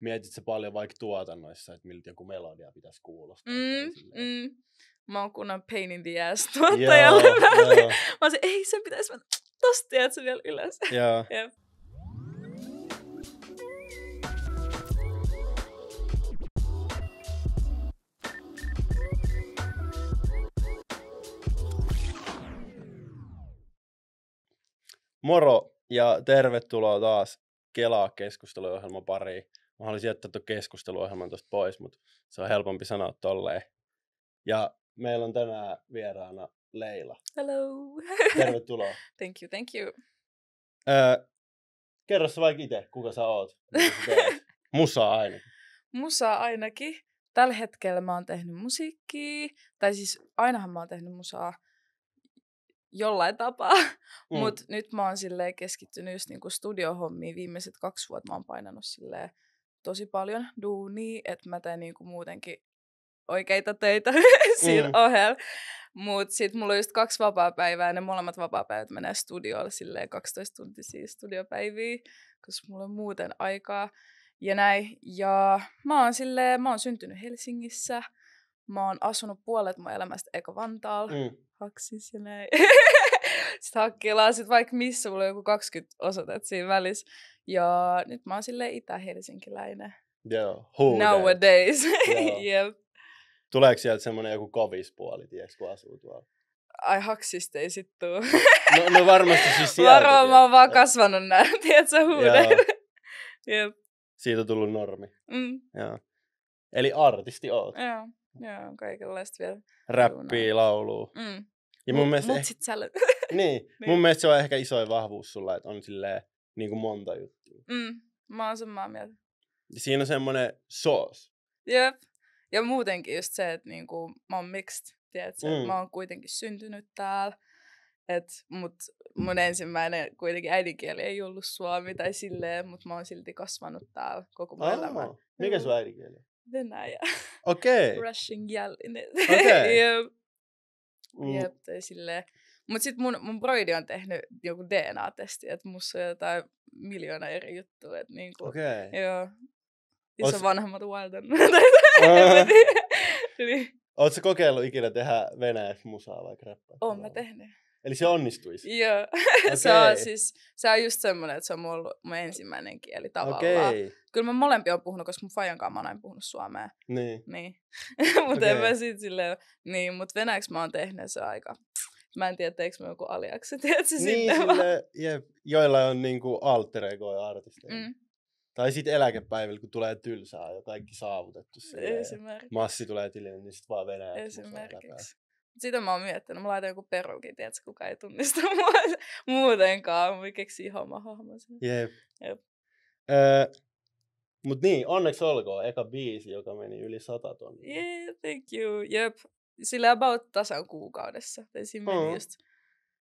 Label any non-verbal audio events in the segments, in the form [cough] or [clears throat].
mietit se paljon vaikka tuotannoissa, että miltä joku melodia pitäisi kuulostaa. Mm, mm. Mä oon kunnan pain in the ass [laughs] tuottajalle joo, väliin. Joo. Mä oon se, ei se pitäisi mennä [tsk] tosta, se vielä ylös. [laughs] Joo. yep. Moro ja tervetuloa taas Kelaa keskusteluohjelman pariin. Mä haluaisin jättää tuon keskusteluohjelman tuosta pois, mutta se on helpompi sanoa tolleen. Ja meillä on tänään vieraana Leila. Hello. Tervetuloa. [laughs] thank you, thank you. Öö, kerro sä vaikka itse, kuka sä oot. [laughs] Musa ainakin. Musa ainakin. Tällä hetkellä mä oon tehnyt musiikkia, tai siis ainahan mä oon tehnyt musaa jollain tapaa, mm. mutta nyt mä oon keskittynyt just niinku studiohommiin. Viimeiset kaksi vuotta mä oon painanut silleen tosi paljon duunia, että mä teen niinku muutenkin oikeita töitä [laughs] siinä mm. ohella. Mutta sitten mulla on just kaksi vapaa-päivää, ne molemmat vapaa-päivät menee studiolle silleen 12 tuntisia studiopäiviä, koska mulla on muuten aikaa ja näin. Ja mä oon silleen, mä oon syntynyt Helsingissä, mä oon asunut puolet mun elämästä Eko Vantaalla, mm. Haksis ja näin. [laughs] sitten hakkeillaan sit vaikka missä, mulla on joku 20 osoitetta siinä välissä. Ja nyt mä oon sille itä-helsinkiläinen. Joo, Nowadays. yep. [laughs] Tuleeko sieltä semmoinen joku kovispuoli, tiiäks, kun asuu tuolla? Ai haksista ei sit tuu. no, no varmasti siis [laughs] sieltä. Varmaan mä oon vaan kasvanut nää, [laughs] tiedätkö, huudeilla. yep. Siitä on tullut normi. Mm. Joo. Eli artisti oot. Joo, joo kaikenlaista vielä. Räppiä, laulua. Mm. Ja mun mielestä... Mut eh- sit sä niin, niin, mun niin. mielestä se on ehkä isoin vahvuus sulla, että on silleen niin kuin monta juttua. Mm, mä oon samaa mieltä. Siinä on semmoinen soos. Jep. Ja muutenkin just se, että kuin niinku, mä oon mixed, tiedätkö? Mm. Mä oon kuitenkin syntynyt täällä. Et, mut mun ensimmäinen kuitenkin äidinkieli ei ollut suomi tai silleen, mut mä oon silti kasvanut täällä koko mun elämä. Mikä sun mm. äidinkieli Venäjä. Okei. Okay. Russian kielinen. Okei. Okay. [laughs] Jep. Mm. Jep, tai silleen. Mutta sitten mun, mun broidi on tehnyt joku DNA-testi, että musta on jotain miljoona eri juttua. Niinku [laughs] niin Okei. okay. Joo. Iso Oot... vanhemmat Wilden. Oletko kokeillut ikinä tehdä venäjäksi musaa vai räppää? Oon mä tehnyt. Eli se onnistuisi? Joo. Okay. [laughs] se, on siis, se on just semmoinen, että se on ollut mun ensimmäinen kieli tavallaan. Okay. Kyllä mä molempi on puhunut, koska mun fajan kanssa mä oon aina puhunut suomea. Niin. niin. [laughs] mutta okay. en mä sit silleen, niin, mutta venäjäksi mä oon tehnyt se aika mä en tiedä, teekö mä joku aliaksi, [laughs] tiedätkö niin, sille, jep, joilla on niinku alter egoja artisteja. Mm. Tai sitten eläkepäivillä, kun tulee tylsää ja kaikki saavutettu. Massi tulee tilille, niin sitten vaan venää. Esimerkiksi. Sitä mä oon miettinyt. Mä laitan joku perukin, tiedätkö, kuka ei tunnista [laughs] mua muutenkaan. Mä keksin ihan oma hahmonsa. Jep. Jep. Öö, mut niin, onneksi olkoon. Eka biisi, joka meni yli sata tonnia. Yeah, thank you. Jep sillä about tasan kuukaudessa. siinä meni mm. just,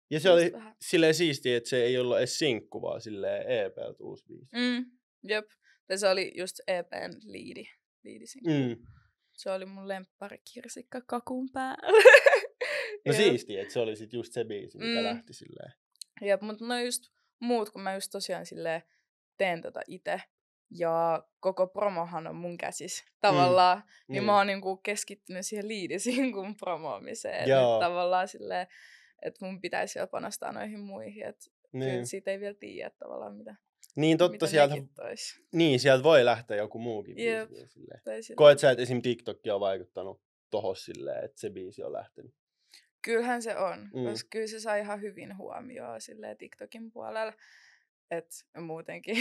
ja se just oli vähän. silleen siistiä, että se ei ollut edes sinkku, vaan silleen ep uusi biisi. Mm, jep. Ja se oli just EPn liidi. liidi Mm. Se oli mun kirsikka kakun päällä. no siisti, että se oli sit just se biisi, mikä mm. lähti silleen. Jep, mutta no just muut, kun mä just tosiaan silleen teen tota itse, ja koko promohan on mun käsis mm. tavallaan, mm. niin mm. mä oon niinku keskittynyt siihen liidisiin kuin promoamiseen. Joo. tavallaan silleen, että mun pitäisi vielä panostaa noihin muihin, että niin. siitä ei vielä tiedä tavallaan mitä. Niin totta, sieltä, niin, sieltä voi lähteä joku muukin Jep. biisi. Koet sä, että esim. TikTokki on vaikuttanut tohon silleen, että se biisi on lähtenyt? Kyllähän se on, mm. koska kyllä se sai ihan hyvin huomioon silleen TikTokin puolella. Et muutenkin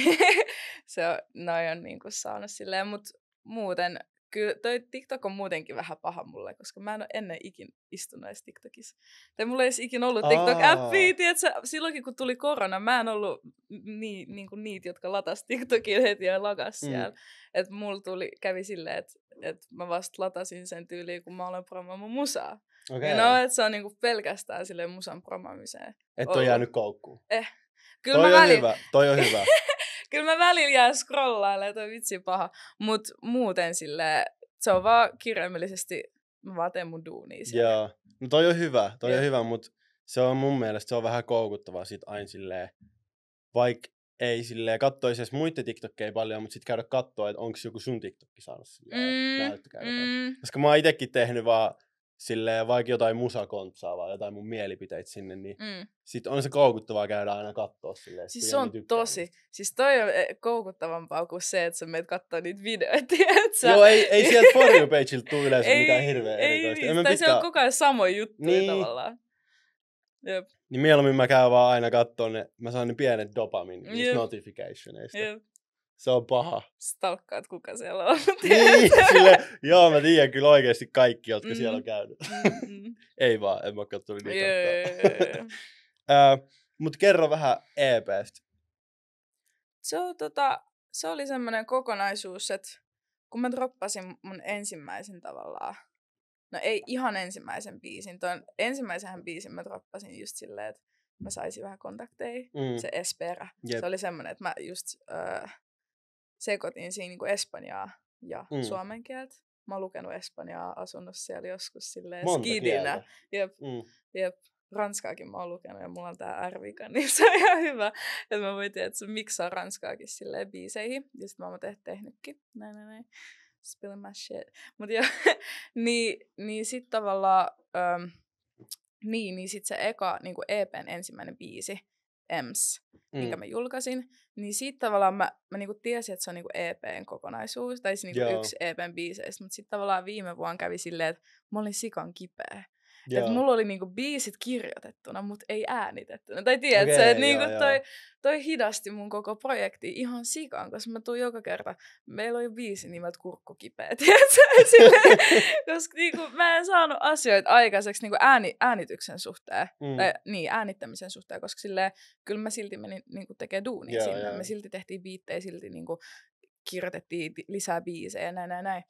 [laughs] se on, noi on niinku saanut silleen, mut muuten, kyllä toi TikTok on muutenkin vähän paha mulle, koska mä en ole ennen ikin istunut edes TikTokissa. Tai mulla ei edes ikin ollut TikTok-appia, tiedätkö? Silloinkin kun tuli korona, mä en ollut nii, niinku niitä, jotka latas TikTokin heti ja lakas mm. siellä. Että mulla tuli, kävi silleen, että et mä vasta latasin sen tyyliin, kun mä olen promoimaan musaa. Okay. Ja no, että se on niinku pelkästään sille musan promoamiseen. Että on jäänyt koukkuun. Eh. Kyllä toi mä on välin... hyvä, toi on hyvä. [laughs] Kyllä mä välillä jää scrollailla, että on vitsi paha. Mutta muuten sille se on vaan kirjaimellisesti, mä vaan teen mun duunia siellä. Joo, no toi on hyvä, toi yeah. on hyvä, mutta se on mun mielestä se on vähän koukuttavaa sit aina silleen, vaikka ei silleen kattoisi edes muiden TikTokkeja paljon, mutta sitten käydä katsoa, että onko joku sun TikTokki saanut silleen, mm, mm. Koska mä oon itekin tehnyt vaan silleen vaikka jotain musakontsaa vai jotain mun mielipiteitä sinne, niin mm. sit on se koukuttavaa käydä aina katsoa silleen. Siis se on tosi. Siis toi on e, koukuttavampaa kuin se, että sä meidät katsoa niitä videoita, [laughs] sä... Joo, ei, ei [laughs] sieltä For You pageilta tule yleensä ei, mitään hirveä ei, erikoista. Ei, tai se on koko ajan samoja juttuja niin. tavallaan. Jep. Niin mieluummin mä käyn vaan aina katsoa ne, mä saan ne pienet dopamin niistä notificationeista. Jep se on paha. Stalkkaat, kuka siellä on. [laughs] niin, sille, joo, mä tiedän kyllä oikeasti kaikki, jotka mm. siellä on käynyt. Mm-hmm. [laughs] Ei vaan, en mä katsonut niitä. uh, [laughs] Mutta kerro vähän EPstä. Se, on, tota, se oli semmoinen kokonaisuus, että kun mä droppasin mun ensimmäisen tavallaan, no ei ihan ensimmäisen biisin, tuon ensimmäisen biisin mä droppasin just silleen, että mä saisin vähän kontakteja, mm. se Espera. Yep. Se oli semmoinen, että mä just... Öö, uh, sekoitin siinä niin kuin espanjaa ja mm. suomen kieltä. Mä oon lukenut espanjaa, asunut siellä joskus silleen Monta skidinä. Jep, mm. jep. Ranskaakin mä oon lukenut ja mulla on tää r [laughs] niin se on ihan hyvä. Että mä voin tiedä, että se on ranskaakin silleen biiseihin. Ja sit mä oon tehnyt tehnytkin. Näin, näin, näin. Spilling my shit. Mut jo, [laughs] niin, niin sit tavallaan... Um, niin, niin sit se eka niin EPn ensimmäinen biisi EMS, mm. minkä mä julkaisin, niin siitä tavallaan mä, mä niinku tiesin, että se on niinku EPn kokonaisuus, tai se siis niinku yksi EPn biiseistä, mutta sitten tavallaan viime vuonna kävi silleen, että mä olin sikan kipeä. Että mulla oli niinku biisit kirjoitettuna, mutta ei äänitettuna. Tai tiedätkö, okay, että niinku toi, toi hidasti mun koko projekti ihan sikaan, koska mä tuun joka kerta, meillä oli biisi nimeltä Kurkkukipeä, [laughs] Silleen, koska niinku, mä en saanut asioita aikaiseksi niinku ääni, äänityksen suhteen, mm. tai niin, äänittämisen suhteen, koska silleen, kyllä mä silti menin niinku tekemään duunia sinne. Me silti tehtiin biittejä, silti niinku kirjoitettiin lisää biisejä ja näin, näin, näin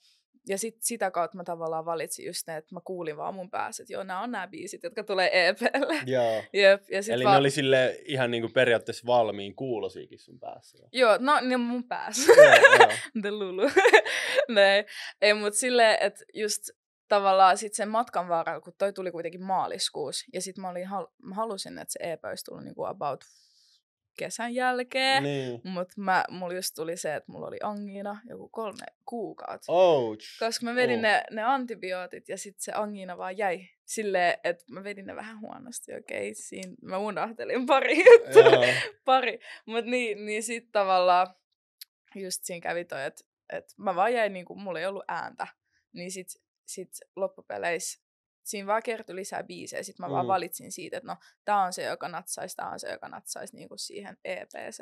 ja sit, sitä kautta mä tavallaan valitsin just ne, että mä kuulin vaan mun päässä, että joo, nämä on nämä biisit, jotka tulee EPlle. Joo. Jep, ja sit Eli vaan... ne oli sille ihan niinku periaatteessa valmiin kuulosiikin sun päässä. Joo, no ne mun päässä. Joo, [laughs] The lulu. [laughs] ne. Ei, mut silleen, että just tavallaan sitten sen matkan varrella, kun toi tuli kuitenkin maaliskuussa, ja sitten mä, olin, hal- mä halusin, että se EP olisi tullut niinku about kesän jälkeen. Niin. Mutta mulla just tuli se, että mulla oli angina joku kolme kuukautta. Ouch. Koska mä vedin oh. ne, ne antibiootit ja sitten se angina vaan jäi silleen, että mä vedin ne vähän huonosti, okei, okay, siinä mä unohtelin pari [laughs] juttu, pari. Mutta niin, niin sitten tavallaan just siinä kävi toi, että et mä vaan jäin, niinku, mulla ei ollut ääntä. Niin sit, sit loppupeleissä siinä vaan kertyi lisää biisejä, sit mä mm. vaan valitsin siitä, että no, tää on se, joka natsaisi, tää on se, joka natsaisi niinku siihen EPC.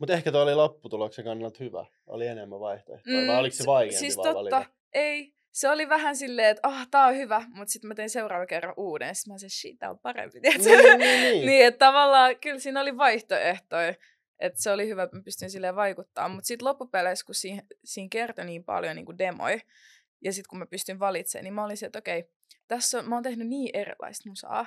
Mutta ehkä toi oli lopputuloksen kannalta hyvä. Oli enemmän vaihtoehtoja. Mm, vai oliko se vaikeampi siis totta, valita? ei. Se oli vähän silleen, että ah, oh, tää on hyvä, mutta sitten mä tein seuraavan kerran uuden. Sitten mä sanoin, shit, tää on parempi. Niin, niin, niin. niin, [laughs] niin että tavallaan kyllä siinä oli vaihtoehtoja. Että se oli hyvä, että mä pystyin silleen vaikuttaa. Mutta sitten loppupeleissä, kun siinä, siinä kertoi niin paljon niin demoja, ja sitten kun mä pystyn valitsemaan, niin mä olin se, että okei, okay, tässä on, mä oon tehnyt niin erilaista musaa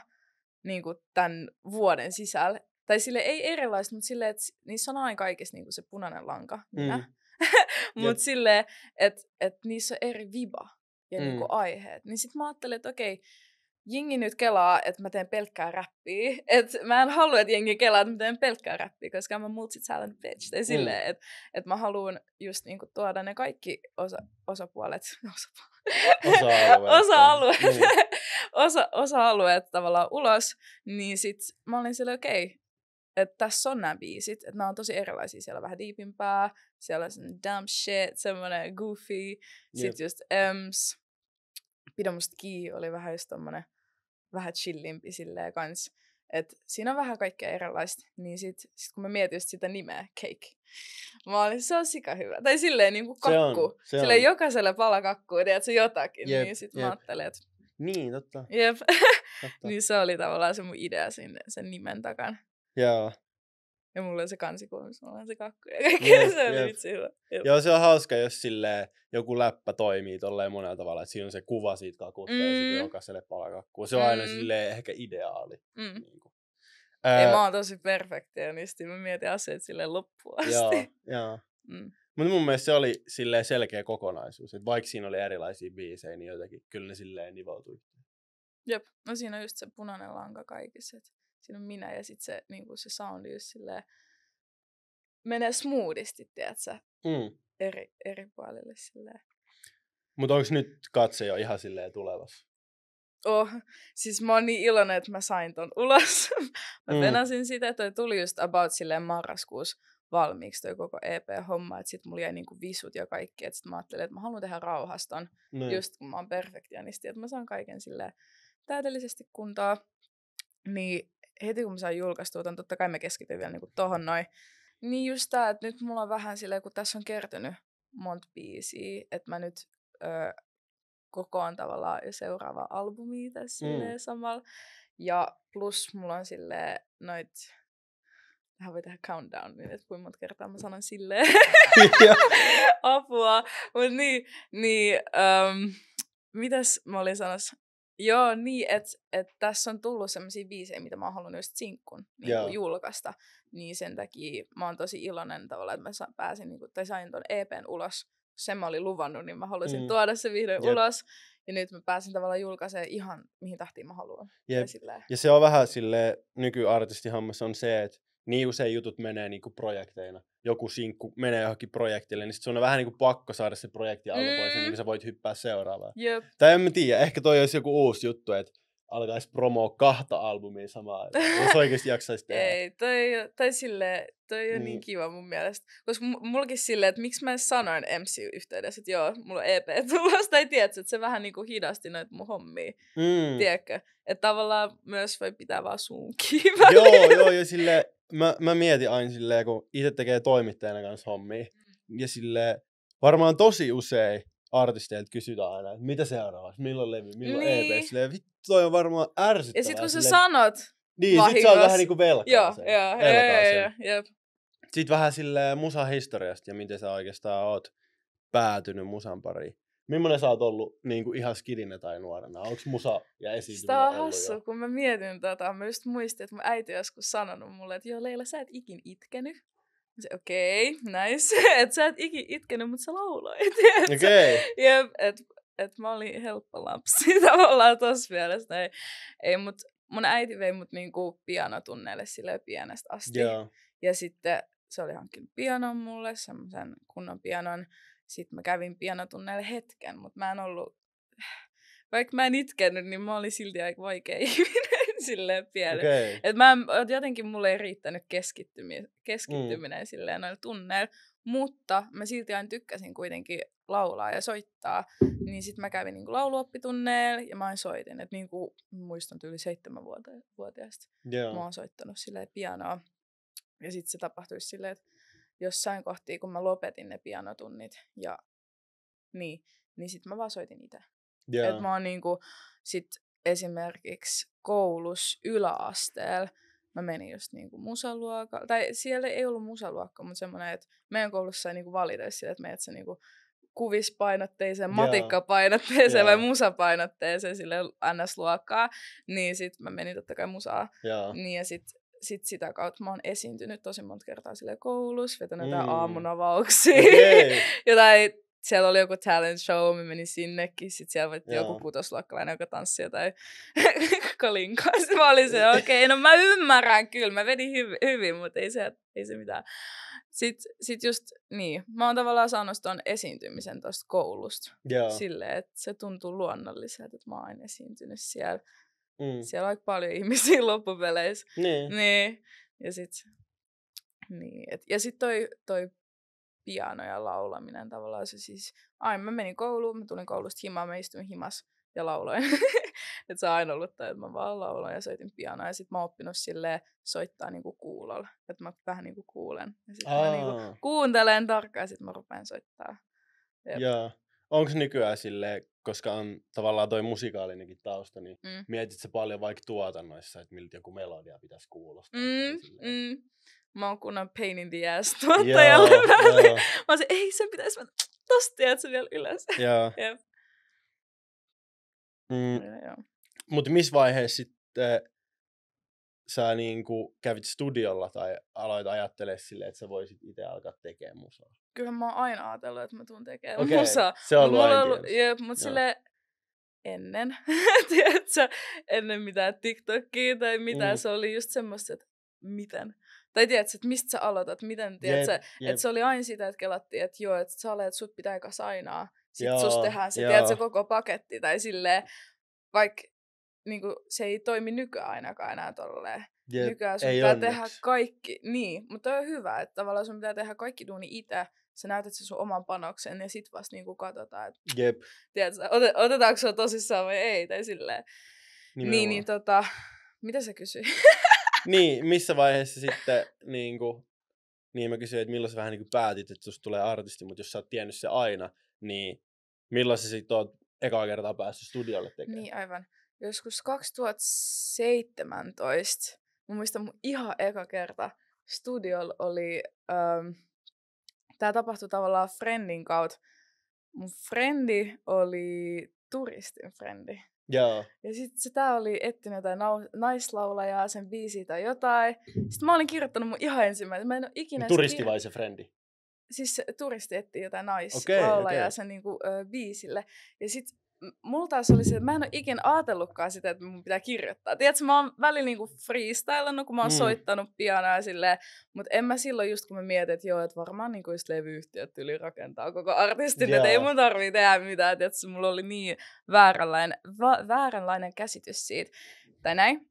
niin kuin tämän vuoden sisällä. Tai sille ei erilaista, mutta silleen, että niissä on aina kaikissa niin kuin se punainen lanka. Mm. [laughs] mutta silleen, että et niissä on eri viba ja mm. niin kuin mm. aiheet. Niin sitten mä ajattelin, että okei, jengi nyt kelaa, että mä teen pelkkää räppiä. [laughs] Et mä en halua, että jengi kelaa, että mä teen pelkkää räppiä, koska mä muut multi-talent bitch. Tai mm. että et mä haluan just niinku tuoda ne kaikki osa, osapuolet, osapuolet [laughs] osa-alueet, osa-alueet, niin. [laughs] osa, osa-alueet tavallaan ulos. Niin sit mä olin silleen, okei, okay, että tässä on nämä biisit, että nämä on tosi erilaisia. Siellä on vähän diipimpää, siellä on dumb shit, semmoinen goofy, yep. sitten just Ems, Pidä musta kii oli vähän just tommonen vähän chillimpi silleen kans. Et siinä on vähän kaikkea erilaista, niin sit, sit kun mä mietin just sitä nimeä, cake, mä olin, se on sika hyvä. Tai silleen niinku kakku. Se on, se silleen on. jokaiselle palakakkuu, tiedät se jotakin, jep, niin sit jep. mä ajattelin, että... Niin, totta. Jep. totta. [laughs] niin se oli tavallaan se mun idea sinne sen nimen takana. Joo, ja mulla on se kansikuomis, mulla on se kakku ja kaikki yep, se oli vitsi hyvä. Joo, se on hauska, jos sille joku läppä toimii tolleen monella tavalla, että siinä on se kuva siitä kakusta mm. ja sitten mm. jokaiselle palakakkuu. Se on mm. aina sille ehkä ideaali. Mm. Niin kuin. Ää... Ei, öö mä oon tosi perfektionisti, mä mietin asiat sille loppuun asti. Joo, joo. Mm. Mutta mun mielestä se oli silleen selkeä kokonaisuus, että vaikka siinä oli erilaisia biisejä, niin jotenkin kyllä ne silleen nivoutui. Jep, no siinä on just se punainen lanka kaikissa, että siinä on minä ja sitten se, niin se soundi just silleen, menee smoothisti, tiedätkö, mm. eri, eri puolille silleen. Mutta onko nyt katse jo ihan silleen tulevassa? Oh, siis mä oon niin iloinen, että mä sain ton ulos. [laughs] mä mm. venasin sitä, että toi tuli just about silleen marraskuussa valmiiksi toi koko EP-homma, että sit mulla jäi niinku visut ja kaikki, että sit mä ajattelin, että mä haluan tehdä rauhaston, Noin. just kun mä oon perfektionisti, että mä saan kaiken silleen täydellisesti kuntaa. Niin heti kun mä sain julkaistua ton, totta kai mä keskityn vielä niin tohon noin. Niin just tää, että nyt mulla on vähän silleen, kun tässä on kertynyt monta biisiä, että mä nyt ö, kokoon tavallaan jo seuraava albumi tässä mm. samalla. Ja plus mulla on silleen noit Tähän voi tehdä countdown, niin että kuinka monta kertaa mä sanon silleen [laughs] apua. Mutta niin, niin öm, mitäs mä olin sanossa, Joo, niin, että et tässä on tullut sellaisia biisejä, mitä mä oon halunnut just sinkkun niin yeah. julkaista. Niin sen takia mä oon tosi iloinen tavalla, että mä sa- pääsin, niin kuin, tai sain ton EPn ulos. Sen mä olin luvannut, niin mä halusin mm. tuoda se vihdoin Jep. ulos. Ja nyt mä pääsin tavallaan julkaisemaan ihan mihin tahtiin mä haluan. Jep. Ja, ja se on vähän sille nykyartistihammassa on se, että niin usein jutut menee niin kuin projekteina. Joku sinkku menee johonkin projektille, niin sitten sun on vähän niin kuin pakko saada se projekti alkuun, mm. niin kuin sä voit hyppää seuraavaan. Yep. Tai en mä tiedä, ehkä toi olisi joku uusi juttu, että alkaisi promoa kahta albumia samaa, jos oikeasti [laughs] jaksaisi tehdä. Ei, toi, tai sille, toi on mm. niin kiva mun mielestä. Koska mullakin silleen, että miksi mä sanoin MC-yhteydessä, että joo, mulla on EP tulossa, tai tiedätkö, että se vähän kuin niinku hidasti noita mun hommia, mm. tiedätkö? Että tavallaan myös voi pitää vaan suun kiinni Joo, joo, ja sille mä, mä mietin aina silleen, kun itse tekee toimittajana kanssa hommia, ja sille varmaan tosi usein artisteilta kysytään aina, että mitä seuraavaksi, milloin levy, milloin niin. EP, silleen, vittu, toi on varmaan ärsyttävää. Ja sit kun sä silleen, sanot Niin, vahingos. sit se on vähän niinku velkaa joo, joo, velkaa joo, sen. Joo, jep. Sit vähän silleen musahistoriasta ja miten sä oikeastaan oot päätynyt musan pariin. Millainen sä oot ollut niin kuin ihan skidinä tai nuorena? Onko musa ja esiintyminen Sitä on hassu, kun mä mietin tätä. Tota, mä just muistin, että mun äiti joskus sanonut mulle, että joo Leila, sä et ikin itkenyt. Okei, okay, nice. [laughs] että sä et ikin itkenyt, mutta sä lauloit. [laughs] Okei. Okay. Jep, että et mä olin helppo lapsi [laughs] tavallaan tossa mielessä. Ei, ei mut, mun äiti vei mut niinku pianotunneille sille pienestä asti. Yeah. Ja sitten se oli hankkinut pianon mulle, semmoisen kunnon pianon. Sitten mä kävin pianotunneilla hetken, mutta mä en ollut, vaikka mä en itkenyt, niin mä olin silti aika vaikea [laughs] ihminen silleen pieni. Okay. Et mä en, jotenkin mulle ei riittänyt mm. keskittyminen, keskittyminen mm. silleen noilla tunneilla, mutta mä silti aina tykkäsin kuitenkin laulaa ja soittaa, niin sitten mä kävin niinku lauluoppitunneilla ja mä aina soitin. Et niinku, muistan yli seitsemänvuotiaasta. Yeah. Mä oon soittanut silleen pianoa. Ja sitten se tapahtui silleen, että jossain kohtia, kun mä lopetin ne pianotunnit ja niin, niin sitten mä vaan soitin itse. Yeah. Et mä oon niinku, sit esimerkiksi koulus yläasteella, mä menin just niinku musaluokka tai siellä ei ollut musaluokka, mutta semmoinen, että meidän koulussa ei niinku valita sille, että meidät se niinku kuvispainotteiseen, yeah. matikkapainotteiseen yeah. vai musapainotteiseen sille NS-luokkaa, niin sit mä menin totta kai musaa. Yeah. Niin ja sit sit sitä kautta mä oon esiintynyt tosi monta kertaa sille koulussa, vetänyt mm. [laughs] jotain aamunavauksia, okay. siellä oli joku talent show, mä menin sinnekin, sit siellä oli joku kutosluokkalainen, joka tanssi jotain [laughs] kalinkaa, Sitten mä olin se, okei, okay, no mä ymmärrän kyllä, mä vedin hyv- hyvin, mutta ei se, ei se mitään. Sitten sit just, niin, mä oon tavallaan saanut tuon esiintymisen tuosta koulusta, Joo. silleen, että se tuntuu luonnolliselta, että mä oon esiintynyt siellä Mm. Siellä on aika paljon [laughs] ihmisiä loppupeleissä. Niin. niin. Ja sit, niin. Et, ja sit toi, toi piano ja laulaminen tavallaan se siis, aina mä menin kouluun, mä tulin koulusta himaan, mä istuin himas ja lauloin. [laughs] että se on aina ollut että mä vaan lauloin ja soitin pianoa. Ja sit mä oon oppinut silleen soittaa niinku kuulolla. Että mä vähän niinku kuulen. Ja sit Aa. mä niinku kuuntelen tarkkaan ja sit mä rupean soittaa. Joo onko nykyään sille, koska on tavallaan toi musikaalinenkin tausta, niin mm. mietit se paljon vaikka tuotannoissa, että miltä joku melodia pitäisi kuulostaa. Mm, mm. Mä oon kunnan pain in the ass [laughs] tuottajalle joo, [laughs] Joo. Mä oon se, ei se pitäisi mennä tosta, se vielä ylös. Joo. yeah. [laughs] Mm. Mutta missä vaiheessa sitten äh, sä niin kuin kävit studiolla tai aloit ajattelemaan sille, että sä voisit itse alkaa tekemään musaa? Kyllä mä oon aina ajatellut, että mä tuun tekemään okay, musaa. se on ollut, ollut, jep, mutta sille ennen, [laughs] tiedätkö, ennen mitään TikTokia tai mitä, mm. se oli just semmoista, että miten. Tai tiedätkö, että mistä sä aloitat, miten, tiedätkö, jep, että se oli aina sitä, että kelattiin, että joo, että sä olet, sut pitää aika sainaa, sit joo, susta tehdään se, tiedätkö, koko paketti tai silleen, vaikka niin kuin, se ei toimi nykyään ainakaan enää tolleen. Yep, nykyään sun pitää onneksi. tehdä kaikki, niin, mutta on hyvä, että tavallaan sun pitää tehdä kaikki duuni itse, sä näytät sen sun oman panoksen ja sit vasta niinku katsotaan, että Jep. Tiedätkö, ot- otetaanko se tosissaan vai ei, tai silleen. Nimenomaan. Niin, niin tota, mitä sä kysyit? [laughs] niin, missä vaiheessa sitten niinku, niin mä kysyin, että milloin sä vähän niin kuin päätit, että susta tulee artisti, mutta jos sä oot tiennyt se aina, niin milloin sä sitten oot ekaa kertaa päässyt studiolle tekemään? Niin, aivan joskus 2017, mä muistan mun ihan eka kerta, studiolla oli, ähm, tämä tapahtui tavallaan friendin kautta. Mun friendi oli turistin friendi. Joo. Ja sitten tää oli etsinyt jotain naislaulajaa, sen viisi tai jotain. Sitten mä olin kirjoittanut mun ihan ensimmäisen. Mä en ole ikinä... Turisti vai se frendi? Siis turisti etsi jotain naislaulajaa okay, okay. sen niinku, ö, biisille. Ja sitten mulla taas oli se, että mä en ole ikinä ajatellutkaan sitä, että mun pitää kirjoittaa. Tiedätkö, mä oon välillä niinku freestylannut, kun mä oon mm. soittanut pianoa silleen, mutta en mä silloin just kun mä mietin, että joo, että varmaan niinku just levyyhtiöt yli rakentaa koko artistin, että ei mun tarvii tehdä mitään, tiedätkö, mulla oli niin vääränlainen, va- vääränlainen käsitys siitä, tai näin.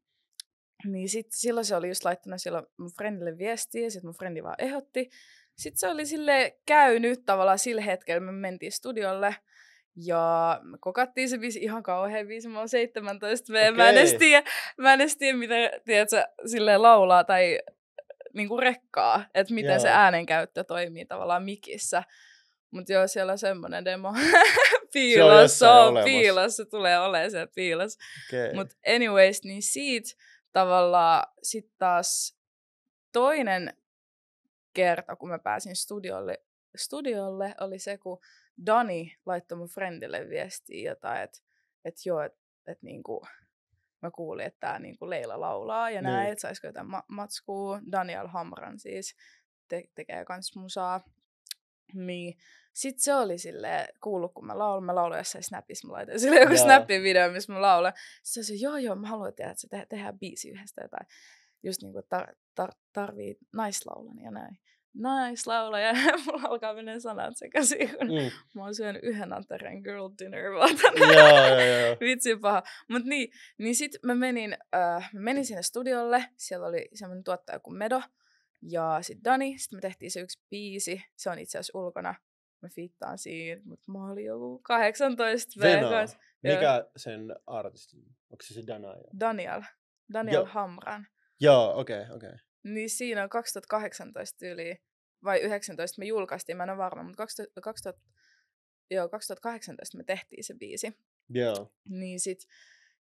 Niin sit silloin se oli just laittanut silloin mun friendille viestiä, ja sit mun friendi vaan ehdotti. Sitten se oli sille käynyt tavallaan sillä hetkellä, me mentiin studiolle, ja me kokattiin se biisi ihan kauhean biisi. Mä oon 17 Okay. Mä en tiedä, mä en edes tiedä mitä tiedätkö, silleen laulaa tai niinku rekkaa. Että miten joo. se äänenkäyttö toimii tavallaan mikissä. Mutta joo, siellä on semmoinen demo. piilossa [laughs] se on, on piilossa. Tulee olemaan se piilossa. Okay. Mutta anyways, niin siitä tavallaan sitten taas toinen kerta, kun mä pääsin studiolle, studiolle oli se, kun Dani laittoi mun friendille viestiä jotain, että et joo, että et niinku, mä kuulin, että tää niinku Leila laulaa ja näin, niin. että saisiko jotain ma- matskua. Daniel Hamran siis te- tekee kans musaa. Niin. Sitten se oli sille kuullut, kun mä laulun. Mä laulun jossain snapissa, mä laitan sille joku snapin video, missä mä laulan. Sitten se oli, joo joo, mä haluan tehdä, että se te- tehdään biisi yhdestä jotain. Just niinku tar- tar- tarvii naislaulun ja näin laula, ja [laughs] mulla alkaa mennä sanat sekaisin, kun mm. mä oon syönyt yhden anteren Girl Dinner [laughs] vaan Vitsi paha. Mut niin, niin sit mä menin, äh, mä menin sinne studiolle, siellä oli semmonen tuottaja kuin Medo ja sit Dani, sit me tehtiin se yksi biisi, se on itse asiassa ulkona, mä fiittaan siinä, mut mä olin joku 18 v Mikä sen artistin? Onko se se Daniel? Daniel. Daniel jo. Hamran. Joo, okei, okay, okei. Okay niin siinä on 2018 yli, vai 19 me julkaistiin, mä en ole varma, mutta 2000, 2000, joo, 2018 me tehtiin se biisi. Joo. Niin sit,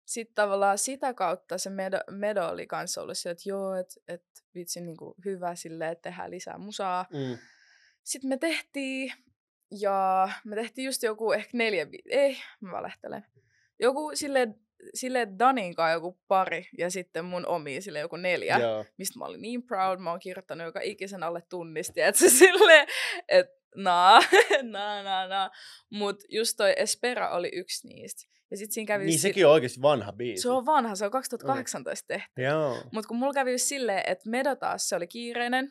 sit tavallaan sitä kautta se Medo, Medo oli kans ollut se, että joo, että et, vitsi niinku hyvä silleen, että tehdään lisää musaa. Mm. Sitten me tehtiin, ja me tehtiin just joku ehkä neljä, ei, mä valehtelen. Joku sille sille kanssa joku pari ja sitten mun omi sille joku neljä, Joo. mistä mä olin niin proud, mä oon kirjoittanut joka ikisen alle tunnisti, että [laughs] se sille, että naa, [laughs] naa, naa, naa. Mut just toi Espera oli yksi niistä. Ja sit siinä kävi... Niin sekin on oikeasti vanha biisi. Se on vanha, se on 2018 mm. tehty. Joo. Mut kun mulla kävi silleen, että Medo taas, se oli kiireinen,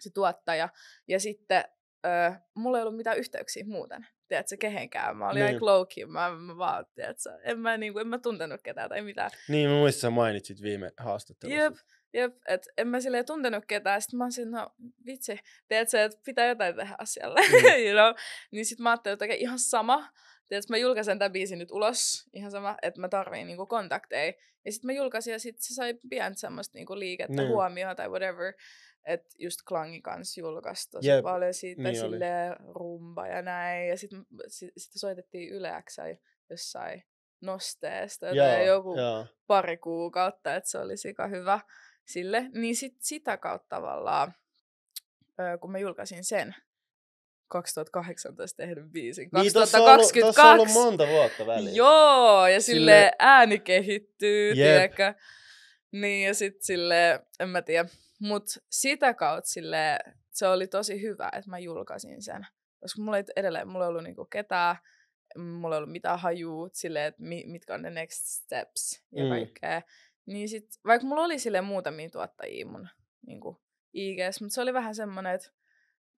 se tuottaja, ja sitten öö, mulla ei ollut mitään yhteyksiä muuten tiedätkö, kehenkään. Mä olin niin. aika low key. Mä, mä vaan, tiedätkö, en mä, niin kuin, en mä tuntenut ketään tai mitään. Niin, mä muistan, sä mainitsit viime haastattelussa. Jep, jep, että en mä silleen tuntenut ketään. Sitten mä olisin, no vitsi, tiedätkö, että pitää jotain tehdä asialle. Mm. [laughs] you know? Niin sit mä ajattelin, että ihan sama. Tiedätkö, mä julkaisen tämän biisin nyt ulos, ihan sama, että mä tarviin niinku kontakteja. Ja sitten mä julkaisin ja sitten se sai pientä semmoista niinku liikettä, niin. huomioon tai whatever että just Klangin kanssa julkaisi tosi yep, paljon siitä, niin sille rumba ja näin. Ja sitten sit, sit soitettiin yleäksä jossain nosteesta, joten joku jaa. pari kuukautta, että se oli sika hyvä sille. Niin sit sitä kautta tavallaan, kun mä julkaisin sen, 2018 tehdyn biisin. 2022. Niin, on, ollut, on ollut monta vuotta väliin. Joo, ja sille, sille ääni kehittyy, yep. tiedäkö? Niin, ja sitten sille, en mä tiedä, mutta sitä kautta sille, se oli tosi hyvä, että mä julkaisin sen. Koska mulla ei edelleen, mulla ei ollut niinku ketään, mulla ei ollut mitään hajuu, sille, että mitkä on ne next steps ja mm. kaikkea. Niin sit, vaikka mulla oli sille muutamia tuottajia mun niinku, IGs, mutta se oli vähän semmoinen, että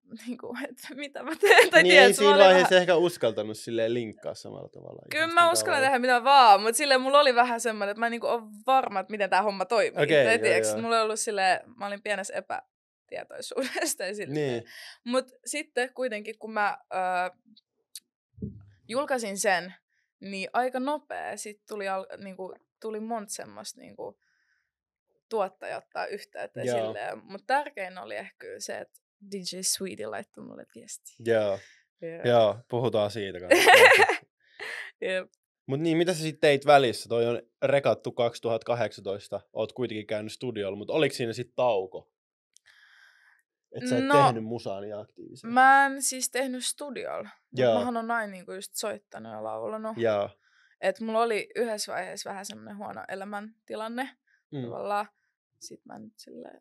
[laughs] niin kuin, että mitä mä teen. Tai niin tiedät, ei siinä vaiheessa vähän... ehkä uskaltanut silleen linkkaa samalla tavalla. Kyllä mä uskallan tehdä mitä vaan, mutta silleen mulla oli vähän semmoinen, että mä en niin ole varma, että miten tämä homma toimii. Okay, tai, tiedätkö, joo, joo. ollut sille, mä olin pienessä epätietoisuudesta ja Niin. Mutta sitten kuitenkin, kun mä äh, julkaisin sen, niin aika nopea sitten tuli, al, kuin niinku, tuli monta semmoista kuin niinku, tuottaja ottaa yhteyttä Joo. silleen. Mutta tärkein oli ehkä se, että DJ Sweetie laittoi mulle viesti. Joo. Joo, Joo puhutaan siitä kanssa. Siis. [laughs] Jep. Mut niin, mitä sä sitten teit välissä? Toi on rekattu 2018, oot kuitenkin käynyt studiolla, mutta oliko siinä sitten tauko? Että sä et no, tehnyt musaa niin aktiivisesti. Mä en siis tehnyt studiolla. Joo. Mähän on aina niinku just soittanut ja laulanut. Joo. Et mulla oli yhdessä vaiheessa vähän semmoinen huono elämäntilanne. Mm. Tavallaan sit mä nyt silleen...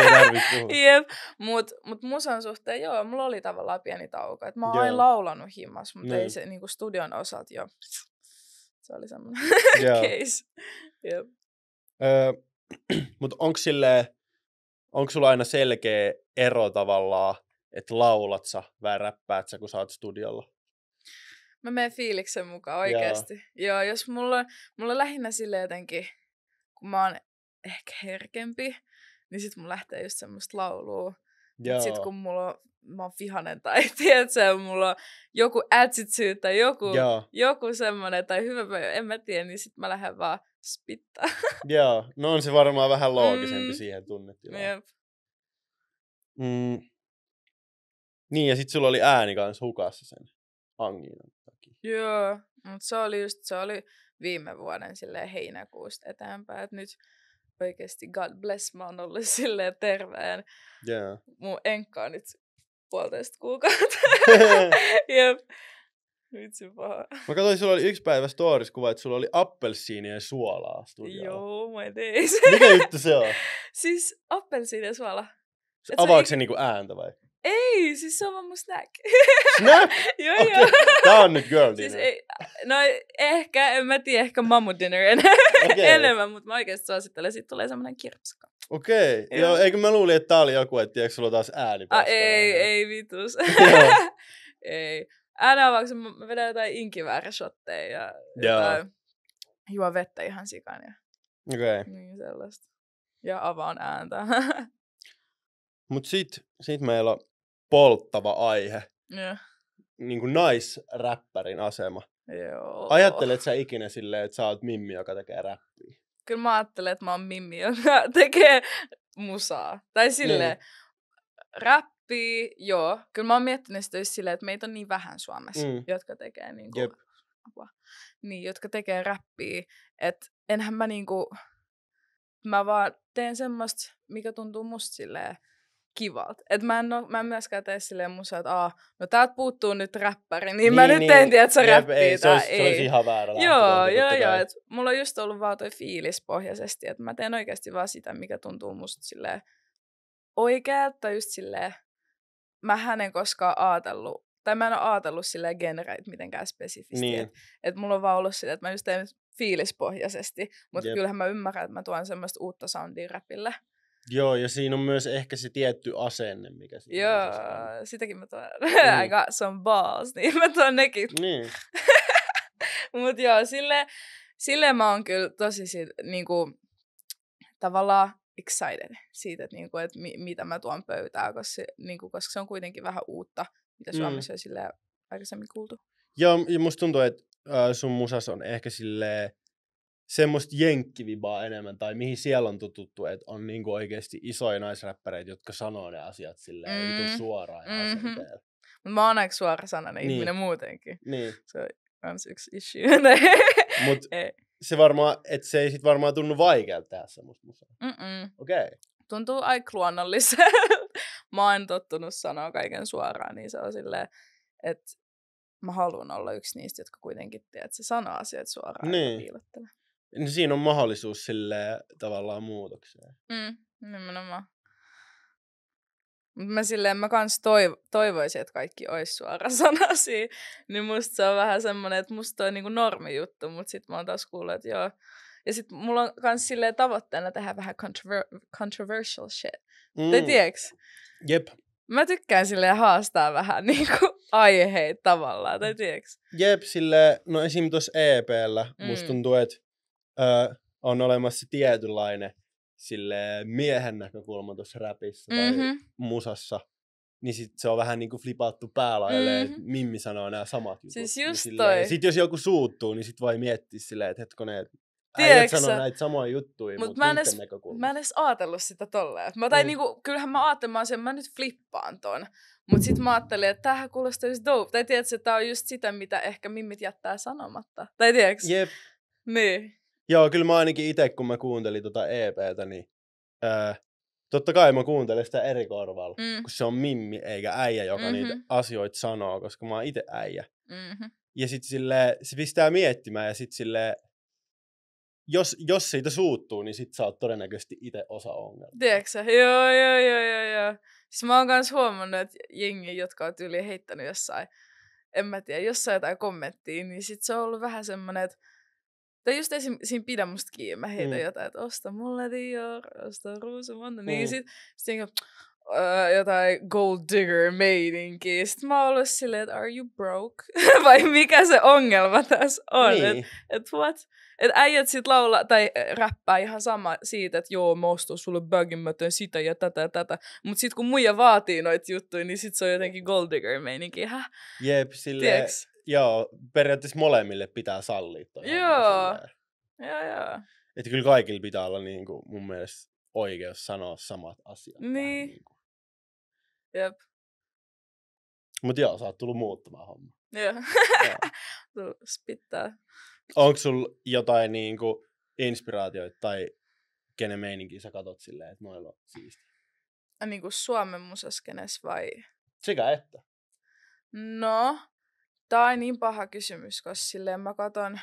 [laughs] Jep, mut, mut musan suhteen joo, mulla oli tavallaan pieni tauko. Et mä oon laulanut himas, mutta ei niin. se niinku studion osat jo. Se oli semmoinen [laughs] case. Jep. Öö, [clears throat] mut onko sille onko sulla aina selkeä ero tavallaan, että laulat sä vai räppäät sä, kun sä oot studiolla? Mä menen fiiliksen mukaan oikeasti. Joo. Joo, jos mulla, mulla lähinnä sille jotenkin, kun mä oon ehkä herkempi, niin sitten mun lähtee just semmoista laulua. Sitten kun mulla on, mä oon vihanen tai [laughs] tiedätkö, mulla on joku attitude tai joku, Joo. joku semmoinen tai hyvä päivä, en mä tiedä, niin sitten mä lähden vaan spittaa. [laughs] Joo, no on se varmaan vähän loogisempi mm. siihen tunnetilaan. Jep. Mm. Niin, ja sitten sulla oli ääni kanssa hukassa sen anginan takia. Joo, mutta se oli just, se oli viime vuoden silleen heinäkuusta eteenpäin, että nyt oikeasti God bless, mä oon ollut [laughs] silleen terveen. Yeah. Mun enkka on nyt puolitoista kuukautta. [laughs] Jep. Vitsi paha. Mä katsoin, sulla oli yksi päivä stories kuva, että sulla oli ja suolaa studiolla. Joo, mä tein Mikä juttu se on? siis ja suola. Avaako se, se niinku ääntä vai? Ei, siis se on vaan mun snack. Snack? [laughs] joo, okay. joo. Tää on nyt girl siis dinner. Siis ei, no ehkä, en mä tiedä, ehkä mamu dinner en, okay. enemmän, mutta mä oikeesti suosittelen, siitä tulee semmonen kirpska. Okei, okay. joo. joo. eikö mä luulin, että tää oli joku, että tiedätkö sulla taas ääni ah, ei, ja... ei vitus. [laughs] ei. Älä vaan, kun mä vedän jotain inkiväärä-shotteja ja jotain. juo vettä ihan sikan ja okay. niin sellaista. Ja avaan ääntä. [laughs] Mut sit, sit meillä polttava aihe. Yeah. Niin kuin naisräppärin asema. Joo. Ajattelet sä ikinä silleen, että sä oot Mimmi, joka tekee räppiä? Kyllä mä ajattelen, että mä oon Mimmi, [laughs] joka tekee musaa. Tai silleen, niin. räppiä, joo. Kyllä mä oon miettinyt sitä silleen, että meitä on niin vähän Suomessa, mm. jotka tekee niin kuin, Jep. niin, jotka tekee räppiä. Että enhän mä niinku, mä vaan teen semmoista, mikä tuntuu musta silleen kivalta. Et mä en, oo, mä en myöskään tee silleen musaa, että aah, no täältä puuttuu nyt räppäri, niin, niin mä nyt niin, en tiedä, että se räppii ei, se ei. Se olisi ihan väärä Joo, niin joo, joo. Et mulla on just ollut vaan toi fiilis pohjaisesti, että mä teen oikeasti vaan sitä, mikä tuntuu musta silleen oikealta, tai just silleen, mä en koskaan ajatellut, tai mä en ole ajatellut silleen genereit mitenkään spesifisti. Niin. Että et mulla on vaan ollut silleen, että mä just teen fiilispohjaisesti, mutta yep. kyllähän mä ymmärrän, että mä tuon semmoista uutta soundia räpille. Joo, ja siinä on myös ehkä se tietty asenne, mikä siinä Joo, on. sitäkin mä tuon. Mm. I got some balls, niin mä tuon nekin. Niin. [laughs] Mut joo, sille, sille mä oon kyllä tosi sit, niinku, tavallaan excited siitä, että, niinku, että mi, mitä mä tuon pöytään, koska se, niinku, koska se on kuitenkin vähän uutta, mitä Suomessa mm. on sille aikaisemmin kuultu. Joo, ja musta tuntuu, että äh, sun musas on ehkä silleen, semmoista jenkkivibaa enemmän, tai mihin siellä on tututtu, että on niinku oikeasti isoja naisräppäreitä, jotka sanoo ne asiat silleen mm. Niin suoraan mm-hmm. asenteella. Mutta mä oon aika suorasanainen niin. ihminen muutenkin. Niin. Se on yksi issue. [laughs] Niin. Mut se varmaan, että se ei sit varmaan tunnu vaikealta tehdä semmoista musaa. Okei. Okay. Tuntuu aika luonnolliselta. [laughs] mä oon tottunut sanoa kaiken suoraan, niin se on silleen, että mä haluan olla yksi niistä, jotka kuitenkin tiedät, että se sanoo asiat suoraan niin. ja niin siinä on mahdollisuus sille tavallaan muutokseen. Mm, nimenomaan. mä silleen, mä kans toiv- toivoisin, että kaikki olisi [laughs] sanasi, Niin musta se on vähän semmonen, että musta toi on niinku juttu, mutta sit mä oon taas kuullut, että joo. Ja sit mulla on kans silleen tavoitteena tehdä vähän controver- controversial shit. Mm. Tai tiiäks? Jep. Mä tykkään sille haastaa vähän [laughs] niinku aiheita tavallaan, tai mm. tiiäks? Jep, sille no esim. tuossa EPllä mm. musta tuntuu, että äh, on olemassa tietynlainen sille miehen näkökulma tuossa räpissä tai mm-hmm. musassa, niin sit se on vähän niinku flipattu päällä, mm-hmm. että Mimmi sanoo nämä samat jutut. Siis niin just niin toi. Sit jos joku suuttuu, niin sit voi miettiä silleen, että hetko ne, äijät sanoo näitä samoja juttuja, mutta mut mä, en edes, mä en edes ajatellut sitä tolleen. Mä, tai mm. niinku, kyllähän mä ajattelin, sen, mä nyt flippaan ton. Mut sit mä ajattelin, että tämähän kuulostaa just dope. Tai tiedätkö, että tää on just sitä, mitä ehkä mimmit jättää sanomatta. Tai tiedätkö? Jep. Niin. Joo, kyllä mä ainakin itse, kun mä kuuntelin tuota EPtä, niin öö, totta kai mä kuuntelin sitä eri korvalla, mm. kun se on mimmi eikä äijä, joka mm-hmm. niitä asioita sanoo, koska mä oon itse äijä. Mm-hmm. Ja sit sille, se pistää miettimään ja sit sille, jos, jos siitä suuttuu, niin sit sä oot todennäköisesti itse osa ongelmaa. Tiedätkö Joo, joo, joo, joo, joo. Siis mä oon myös huomannut, että jengi, jotka on tyyliin heittänyt jossain, en mä tiedä, jossain jotain kommenttiin, niin sit se on ollut vähän semmoinen, että tai just esim. siinä pidä musta kiinni, mä heitän mm. jotain, että osta mulle Dior, osta Monta. Mm. Niin sit, sit joku, uh, äh, jotain gold digger meininkiä. Sitten mä oon ollut silleen, että are you broke? [laughs] Vai mikä se ongelma tässä on? Niin. Että et what? Et äijät sit laulaa tai äh, räppää ihan sama siitä, että joo, mä ostan sulle bagin, mä teen sitä ja tätä ja tätä. Mut sit kun muija vaatii noita juttuja, niin sit se on jotenkin gold digger meininki. Jep, silleen joo, periaatteessa molemmille pitää sallia Joo, joo, joo. Että kyllä kaikilla pitää olla niin kuin, mun mielestä oikeus sanoa samat asiat. Niin. niin kuin. Jep. Mut joo, sä oot tullut muuttamaan homma. Joo. joo. [laughs] Spittää. Onko sul jotain niin kuin inspiraatioita tai kenen meininkiä sä katot silleen, että noilla on niin kuin Suomen musaskenes vai? Sekä että. No, Tämä on niin paha kysymys, koska silleen mä katon,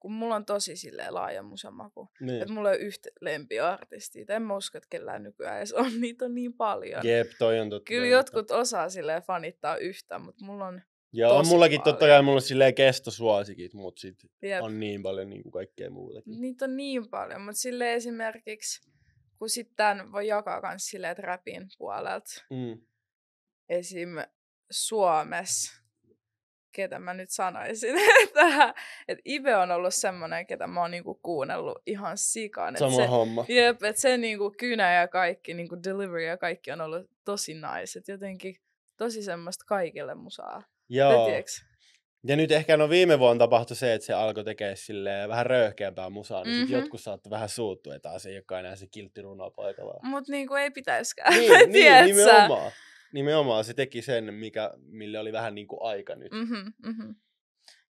kun mulla on tosi silleen laaja musamaku, niin. että mulla ei ole yhtä lempiartistia. Tai en mä usko, että kellään nykyään edes on, [laughs] niitä on niin paljon. Jep, toi on totta. Kyllä jotkut osaa silleen fanittaa yhtä, mutta mulla on Joo, tosi on mullakin paljon. totta kai mulla on silleen kestosuosikit, mutta sit Jep. on niin paljon niin kuin kaikkea muutakin. Niitä on niin paljon, mutta sille esimerkiksi, kun sitten voi jakaa myös silleen rapin puolelta. Mm. Esim. Suomessa ketä mä nyt sanoisin, [laughs] että, että Ibe on ollut semmoinen, ketä mä oon niinku kuunnellut ihan sikan. Sama se, homma. Jep, että se niinku kynä ja kaikki, niinku delivery ja kaikki on ollut tosi nice. nice. jotenkin tosi semmoista kaikille musaa. Joo. Tätieks? Ja nyt ehkä no viime vuonna tapahtui se, että se alkoi tekemään vähän röyhkeämpää musaa, niin mm-hmm. jotkut saattoi vähän suuttua, että se ei olekaan enää se kiltti runopoika vaan. Mut niinku ei pitäiskään, niin, [laughs] niin, nimenomaan. Nimenomaan se teki sen, mikä, mille oli vähän niin kuin aika nyt. Mm-hmm, mm-hmm.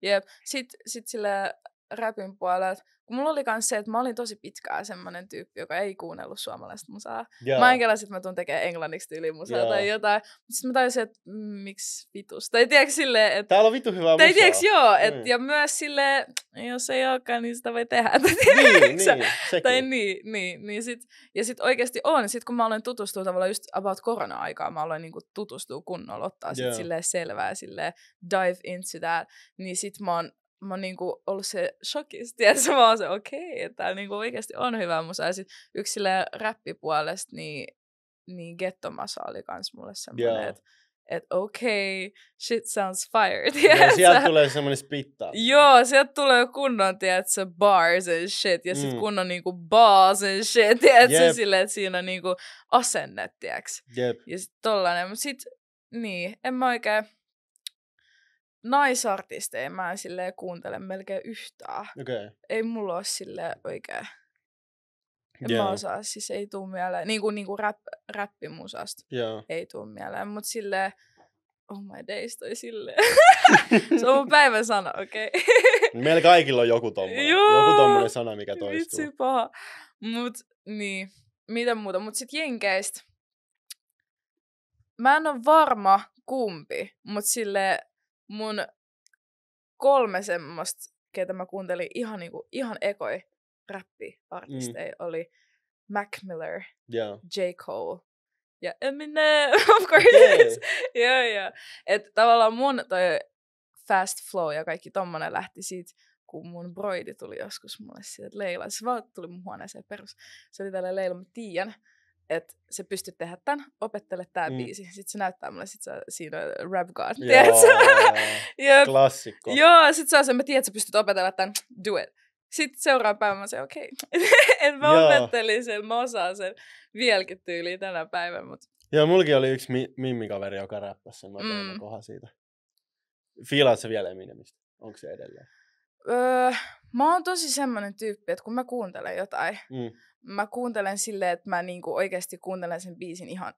Jep. Sitten sit sillä räpyn puolelta, kun mulla oli myös se, että mä olin tosi pitkään semmoinen tyyppi, joka ei kuunnellut suomalaista musaa. Yeah. Mä enkä että mä tuun tekemään englanniksi tyylimusaa yeah. tai jotain. Sitten mä tajusin, että mm, miksi vitus. Tai tiedätkö silleen, että... Täällä on vitu hyvää tai tiedätkö, joo. Et, mm. Ja myös sille jos ei olekaan, niin sitä voi tehdä. [laughs] niin, niin, sekin. Tai niin, niin, niin sit, ja sitten oikeasti on. Sitten kun mä aloin tutustua tavallaan just about korona-aikaa, mä aloin niinku tutustua kunnolla, ottaa sit yeah. silleen selvää, silleen dive into that. Niin sit mä oon mä oon niinku ollut se shokisti, että Mä oon se, okei, okay, täällä niinku oikeasti on hyvä musa. Ja sit yksi silleen räppipuolesta, niin, niin gettomasa oli kans mulle semmoinen, yeah. että että okei, okay, shit sounds fire, [laughs] tiedätkö? Ja sieltä tulee semmoinen spitta. Joo, sieltä tulee kunnon, tiedätkö, bars and shit, ja sitten mm. kunnon niinku bars and shit, tiedätkö, yep. silleen, että siinä on niinku asennet, tiedätkö? Yep. Ja sit tollanen, mut sit, niin, en mä oikein, naisartisteja mä en silleen kuuntele melkein yhtään. Okay. Ei mulla ole sille oikein. En yeah. mä osaa, siis ei tuu mieleen. Niin kuin, niin kuin rap, rappimusasta yeah. ei tuu mieleen, mutta silleen oh my days toi silleen. [laughs] se on mun päivän sana, okei. Okay. Niin meillä kaikilla on joku tommonen, Joo, joku tommonen sana, mikä toistuu. Vitsi paha. Mut niin, mitä muuta. Mut sit jenkeistä. Mä en ole varma kumpi, mut sille mun kolme semmoista, ketä mä kuuntelin ihan, niinku, ihan ekoi räppiartisteja, mm. oli Mac Miller, yeah. J. Cole ja Eminem, [laughs] of course. Okay. yeah, yeah. Että tavallaan mun toi fast flow ja kaikki tommonen lähti siitä, kun mun broidi tuli joskus mulle siitä, Leila, se vaan tuli mun huoneeseen perus. Se oli tällä Leila, mä tiedän että se pystyt tehdä tämän, opettele tämä mm. biisi. Sitten se näyttää mulle, sit se, siinä on Rap God, Joo, [laughs] klassikko. Joo, sitten se on se, mä tiedän, että sä pystyt opetella tämän, do it. Sitten seuraava päivä mä se okei, okay. [laughs] en mä Joo. opettelin sen, mä osaan sen vieläkin tyyliin tänä päivänä. Mutta... Joo, mullakin oli yksi mi- mimmikaveri, joka räppäsi sen, mä mm. kohan siitä. Fiilaat se vielä Eminemistä? Onko se edelleen? Öö, mä oon tosi semmoinen tyyppi, että kun mä kuuntelen jotain, mm. mä kuuntelen silleen, että mä niinku oikeasti kuuntelen sen biisin ihan,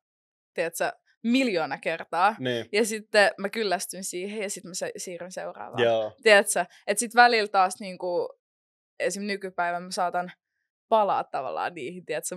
tiedätkö, miljoona kertaa. Niin. Ja sitten mä kyllästyn siihen ja sitten mä se- siirryn seuraavaan. Joo. Tiedätkö? Että sitten välillä taas niinku, esim. nykypäivän mä saatan palaa tavallaan niihin, tiedätkö,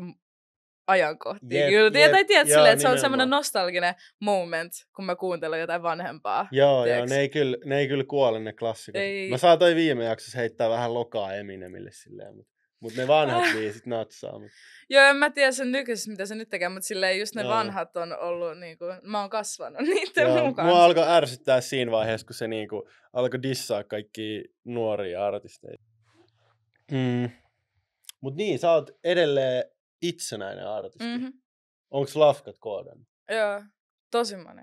Ajankohtia, Jep, kyllä, jep, tai tiedät silleen, että se on semmoinen nostalginen moment, kun mä kuuntelen jotain vanhempaa. Joo, joo ne, ei kyllä, ne ei kyllä kuole ne klassikot. Ei. Mä saatoin viime jaksossa heittää vähän lokaa Eminemille silleen, mutta mut ne vanhat ah. biisit natsaa. Mut. Joo, en mä tiedä sen nykyisestä, mitä se nyt tekee, mutta silleen just ne joo. vanhat on ollut, niinku, mä oon kasvanut [laughs] niiden joo, mukaan. Mua alkoi ärsyttää siinä vaiheessa, kun se niinku, alkoi dissaa kaikki nuoria artisteja. Mm. mm. Mut niin, sä oot edelleen itsenäinen artisti? Mm-hmm. Onko lafkat koodan? Joo, tosi moni.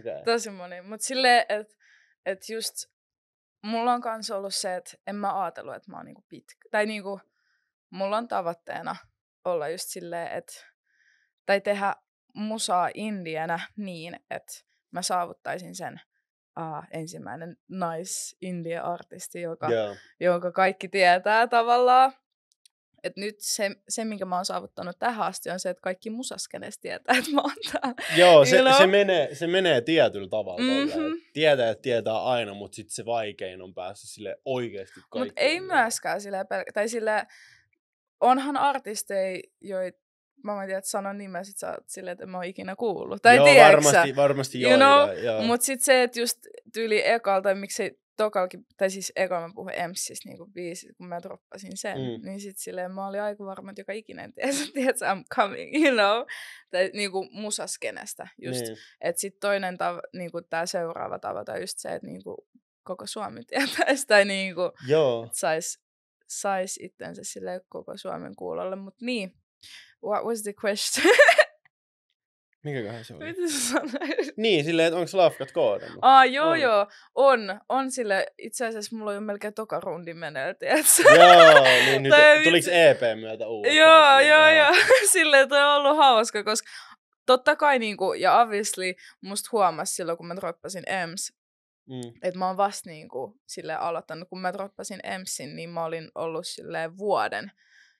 Okay. Tosi moni. Mutta silleen, että et just mulla on kanssa ollut se, että en mä ajatellut, että mä oon niinku pitkä. Tai niinku, mulla on tavoitteena olla just silleen, että tai tehdä musaa indienä niin, että mä saavuttaisin sen uh, ensimmäinen nice indie artisti joka, yeah. jonka kaikki tietää tavallaan. Et nyt se, se, minkä mä oon saavuttanut tähän asti, on se, että kaikki musaskenes tietää, että mä oon Joo, se, se, menee, se menee tietyllä tavalla. Mm-hmm. Tietää, että tietää aina, mutta sitten se vaikein on päästä sille oikeasti kaikkeen. Mutta ei myöskään sille, tai sille, onhan artisteja, joita mä en tiedä, että sanon nimen, sit sä oot silleen, että mä oon ikinä kuullut. Tai joo, tiedätkö? varmasti, varmasti joo. You know? joo. Mutta sitten se, että just tyyli ekalta, miksi tokalkin, tai siis eka mä puhuin Emsis niinku biisit, kun mä droppasin sen, mm. niin sit silleen mä olin aika varma, että joka ikinen tiesi, [laughs] tiedätkö, I'm coming, you know, tai niinku musaskenestä just, mm. Niin. että sit toinen tav, kuin niinku tää seuraava tavoite just se, että niinku koko Suomi tietäisi, tai niinku, sais, sais itsensä sille koko Suomen kuulolle, mut niin, what was the question? [laughs] Mikäköhän se oli? Mitä sä sanoit? Niin, silleen, että onko lafkat koodannut? Aa, joo, on. joo. On, on sille. Itse asiassa mulla on jo melkein toka rundi menee, tiedätkö? joo, niin nyt tuliks tuliko EP myötä uudestaan? Joo, joo, joo. [laughs] Silleen, toi on ollut hauska, koska totta kai niinku, ja obviously musta huomasi silloin, kun mä droppasin EMS, Mm. Että mä oon vasta niinku, sille aloittanut, kun mä droppasin EMSin, niin mä olin ollut silleen vuoden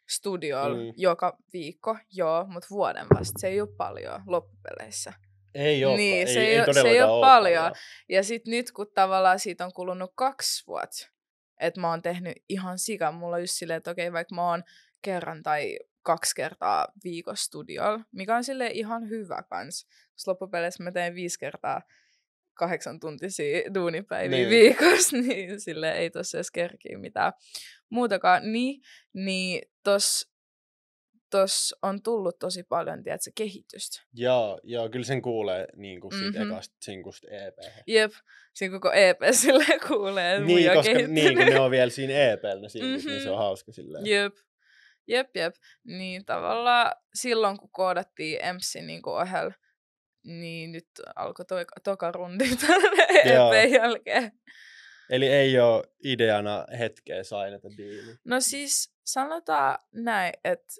studiolla mm. joka viikko, joo, mutta vuoden vasta. Se ei ole paljon loppupeleissä. Ei ole, niin, se ei, ei, se ei ole, ole paljon. paljon. Ja sitten nyt, kun tavallaan siitä on kulunut kaksi vuotta, että mä oon tehnyt ihan sika, mulla on just silleen, että okei, vaikka mä oon kerran tai kaksi kertaa viikossa studiolla, mikä on sille ihan hyvä kans. loppupeleissä mä teen viisi kertaa kahdeksan tuntisia duunipäiviä niin. viikossa, [laughs] niin sille ei tossa edes kerkiä mitään muutakaan. Niin, niin tos, tos on tullut tosi paljon, tiedätkö, kehitystä. Joo, joo, kyllä sen kuulee niin kuin siitä mm-hmm. ekasta sinkusta EP. Jep, siinä koko EP [laughs] sille kuulee, että niin, koska, Niin, kun ne on vielä siinä EP, ne mm-hmm. niin se on mm-hmm. hauska silleen. Jep. Jep, jep. Niin tavallaan silloin, kun koodattiin EMSin niin ohjelma, niin nyt alkoi toi, toka rundi [laughs] EPn e jälkeen. Eli ei ole ideana hetkeä sainata diili. No siis sanotaan näin, että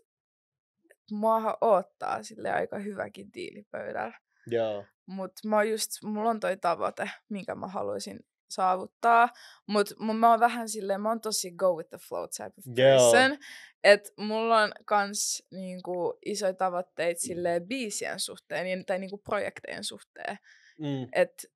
muahan odottaa sille aika hyväkin diilipöydällä. Joo. Mutta mä just, mulla on toi tavoite, minkä mä haluaisin saavuttaa, mutta mä oon vähän silleen, mä oon tosi go with the flow type of person, yeah. että mulla on kans niinku, isoja tavoitteita mm. silleen biisien suhteen tai niinku projektejen suhteen, mm. että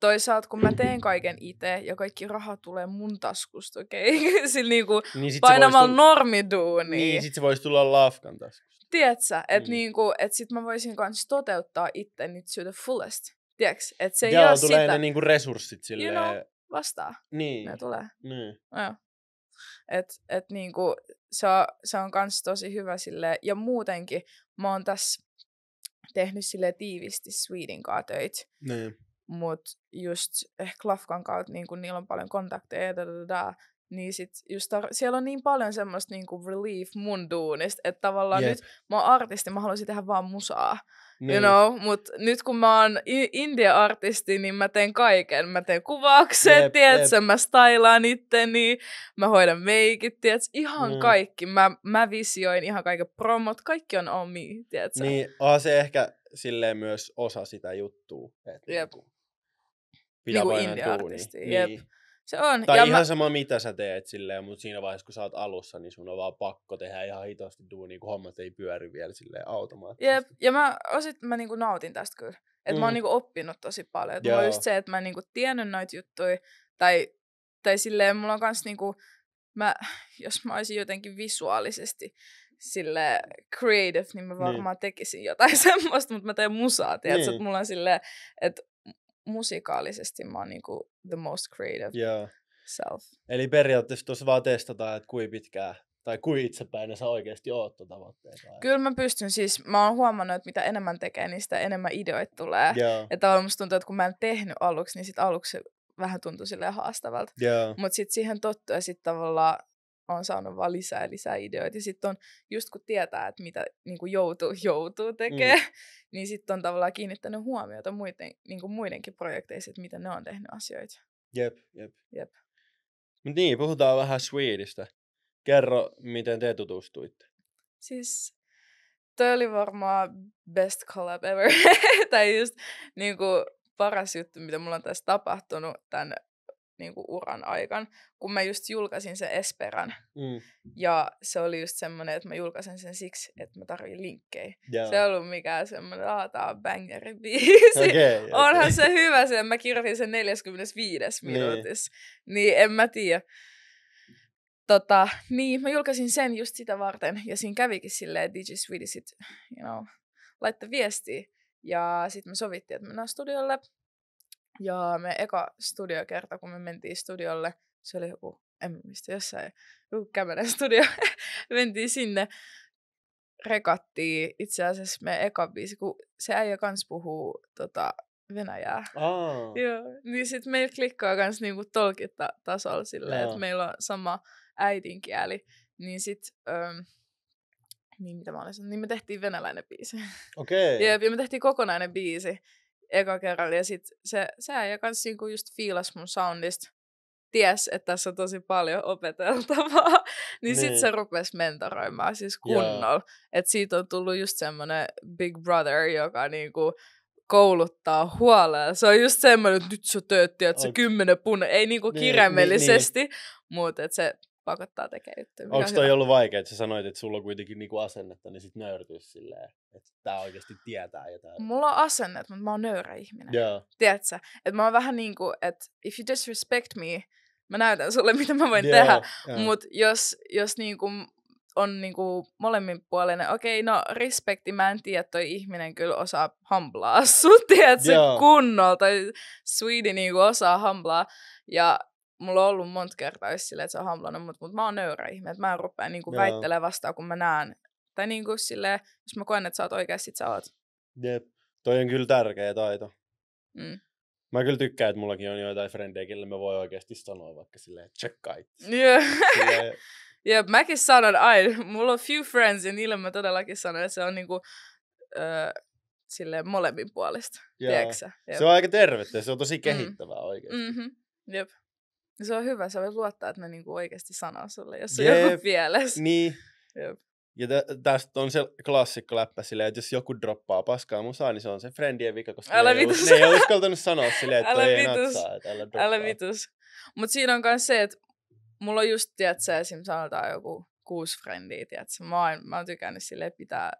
toisaalta kun mä teen kaiken itse ja kaikki raha tulee mun taskusta, okei? Okay? [laughs] Sillä niinku niin painamalla tulla... normiduuni. Niin, sit se voisi tulla laafkan taskusta. Tiedätkö? Että mm. Niin. niinku, et sit mä voisin kans toteuttaa itse nyt to the fullest. Tiedätkö, että se ei Joo, ole tulee sitä. ne niinku resurssit silleen. You know, vastaa. Niin. Ne tulee. Niin. Joo. Et, et niinku, se, on, se on kans tosi hyvä sille Ja muutenkin mä oon tässä tehnyt sille tiivisti Sweden kanssa töitä. Niin. Mut just eh, Lafkan kautta niinku, niillä on paljon kontakteja ja da, da, da, niin sit just tar- siellä on niin paljon semmoista niinku relief mun duunista, että tavallaan Jep. nyt mä oon artisti, mä haluaisin tehdä vaan musaa. Niin. You know, mut nyt kun mä oon india artisti niin mä teen kaiken. Mä teen kuvaukset, jep, tiedätkö, mä stylaan itteni, mä hoidan meikit, tiedätkö, ihan mm. kaikki. Mä, mä visioin ihan kaiken promot, kaikki on omi, tiedätkö. Niin, on se ehkä silleen myös osa sitä juttua. Että Niinku, niin kuin artisti Niin se on. Tai ja ihan mä... sama mitä sä teet silleen, mutta siinä vaiheessa kun sä oot alussa, niin sun on vaan pakko tehdä ihan hitaasti duunia, kun hommat ei pyöri vielä silleen automaattisesti. Jep, ja mä osit mä niinku nautin tästä kyllä. Että mm. mä oon mm. niinku oppinut tosi paljon. Että mulla on just se, että mä en niinku tiennyt noita juttuja, tai, tai silleen mulla on kans niinku, mä, [laughs] jos mä olisin jotenkin visuaalisesti sille creative, niin mä niin. varmaan niin. tekisin jotain [laughs] semmoista, mutta mä teen musaa, tiedätkö, niin. että mulla on silleen, että musikaalisesti mä oon niinku the most creative yeah. self. Eli periaatteessa tuossa vaan testataan, että kuinka pitkään tai kuin itsepäinen sä oikeasti oot tuota tavoitteita. Kyllä mä pystyn siis, mä oon huomannut, että mitä enemmän tekee, niin sitä enemmän ideoita tulee. Yeah. Että musta tuntuu, että kun mä en tehnyt aluksi, niin sit aluksi vähän tuntui silleen haastavalta. Yeah. Mutta sitten siihen tottuu ja sitten tavallaan on saanut vaan lisää ja lisää ideoita. Ja sitten on, just kun tietää, että mitä niinku [laughs] mm. niin kuin joutuu, joutuu tekemään, mm. niin sitten on tavallaan kiinnittänyt huomiota muiden, niin kuin muidenkin projekteissa, että miten ne on tehnyt asioita. Jep, jep. jep. Mut niin, puhutaan vähän Swedistä. Kerro, miten te tutustuitte. Siis toi oli varmaan best collab ever. [laughs] tai just niin kuin, paras juttu, mitä mulla on tässä tapahtunut tämän niin kuin uran aikan, kun mä just julkaisin sen Esperan. Mm. Ja se oli just semmoinen, että mä julkaisin sen siksi, että mä tarvin linkkejä. Yeah. Se ei ollut mikään semmoinen, että tämä on bangeri [laughs] biisi. Okay, okay. Onhan se hyvä, se, mä kirjoitin sen 45 niin. minuutissa. Niin, niin en mä tiedä tota, niin, mä julkaisin sen just sitä varten, ja siinä kävikin silleen, DJ Swedish, you know, laittoi viestiä, ja sitten me sovittiin, että mennään studiolle, ja me eka studiokerta, kun me mentiin studiolle, se oli joku, en muista, jossain, joku kämmenen studio, [laughs] mentiin sinne, rekattiin itse asiassa me eka biisi, kun se äijä kans puhuu tota, venäjää. Oh. Joo, niin sit meillä klikkaa kans niinku tasolla silleen, yeah. että meillä on sama äidinkieli, niin sit... Öm, niin mitä mä olisin, niin me tehtiin venäläinen biisi. Okei. Okay. ja me tehtiin kokonainen biisi eka kerralla. Ja sit se, se äijä kans niinku just fiilas mun soundista. Ties, että tässä on tosi paljon opeteltavaa. [laughs] niin, sit niin. se rupes mentoroimaan siis kunnolla. Että siitä on tullut just semmonen Big Brother, joka niinku kouluttaa huolella. Se on just semmoinen, että nyt sä teet, että se kymmenen puna, ei niinku kirjaimellisesti, niin, niin, niin. mutta se pakottaa tekemään juttuja. Onko toi hyvä. ollut vaikea, että sä sanoit, että sulla on kuitenkin niinku asennetta, niin sit nöyrtyisi silleen, että tää oikeasti tietää jotain. Mulla on asennet, mutta mä oon nöyrä ihminen. Joo. Tiedätkö? Että mä oon vähän niin kuin, että if you disrespect me, mä näytän sulle, [laughs] mitä mä voin Joo, tehdä. Mutta jos, jos niin kuin on niin kuin molemmin puolinen, okei, okay, no respekti, mä en tiedä, toi ihminen kyllä osaa hamblaa sut, [laughs] tiedätkö, kunnolla, tai Sweden niin kuin osaa hamblaa, ja mulla on ollut monta kertaa just silleen, että se on hamlannut mutta, mutta mä oon nöyrä ihme, että mä en niin kuin väittelemään vastaan, kun mä näen. Tai kuin niinku silleen, jos mä koen, että sä oot oikeasti, sit sä oot. Jep, toi on kyllä tärkeä taito. Mm. Mä kyllä tykkään, että mullakin on joitain frendejä, kelle mä voin oikeasti sanoa vaikka silleen, tsekkaa itse. Yeah. Jep, mäkin sanon aina. [laughs] Mulla on few friends ja niille mä todellakin sanon, että se on niinku, öö, sille molemmin puolesta. Se on aika tervettä se on tosi mm. kehittävää mm. oikeasti. Mm-hmm. Jep. Niin se on hyvä, sä voit luottaa, että mä niinku oikeasti sanon sulle, jos on Jep. joku Niin. Jep. Ja tä- tästä on se klassikko läppä silleen, että jos joku droppaa paskaa musaa, niin se on se friendien vika, koska älä ne, ei, us- ne ei uskaltanut sanoa silleen, että [laughs] älä ei vitus. natsaa, että älä droppaa. Älä vitus. Mut siinä on myös se, että mulla on just, tiedätkö, esim. sanotaan joku kuusi frendiä, tiedätkö. Mä oon, mä oon tykännyt silleen pitää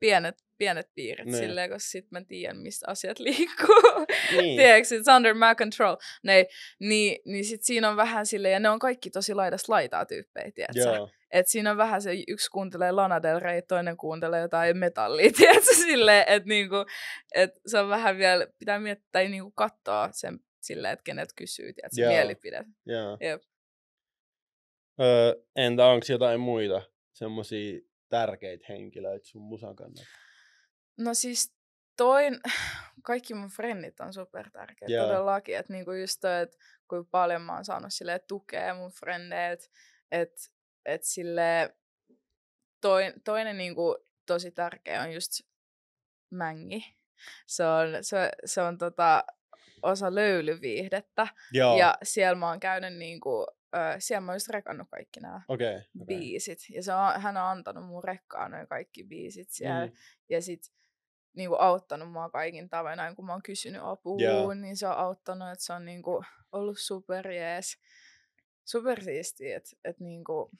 pienet pienet piirit niin. silleen, koska sit mä tiedän, mistä asiat [laughs] liikkuu. Niin. Tiedätkö, it's under my control. Ne, niin, niin sit siinä on vähän silleen, ja ne on kaikki tosi laidasta laitaa tyyppejä, tiedätkö? Et siinä on vähän se, yksi kuuntelee Lana Del Rey, toinen kuuntelee jotain metallia, [laughs] tiedätkö, silleen, että niinku, et se on vähän vielä, pitää miettiä, tai niinku katsoa sen silleen, että kenet kysyy, tiedätkö, Joo. mielipide. Joo. Jep. Öö, entä onko jotain muita semmoisia tärkeitä henkilöitä sun musan kannalta? No siis toin, [sighs] kaikki mun frendit on super tärkeä yeah. todellakin, että niinku just toi, että kuinka paljon mä oon saanut sille tukea mun frendeet, että et sille toi, toinen niinku tosi tärkeä on just mängi. Se on, se, se on tota, osa löylyviihdettä. Joo. Ja siellä mä oon käynyt niinku, äh, siellä mä oon just rekannut kaikki nämä okay, okay. biisit. Ja se on, hän on antanut mun rekkaan noin kaikki biisit siellä. Mm. Ja sit niin kuin auttanut mua kaikin tavoin, aina kun mä oon kysynyt apua, yeah. niin se on auttanut, että se on niin kuin ollut Super siisti, että että niin kuin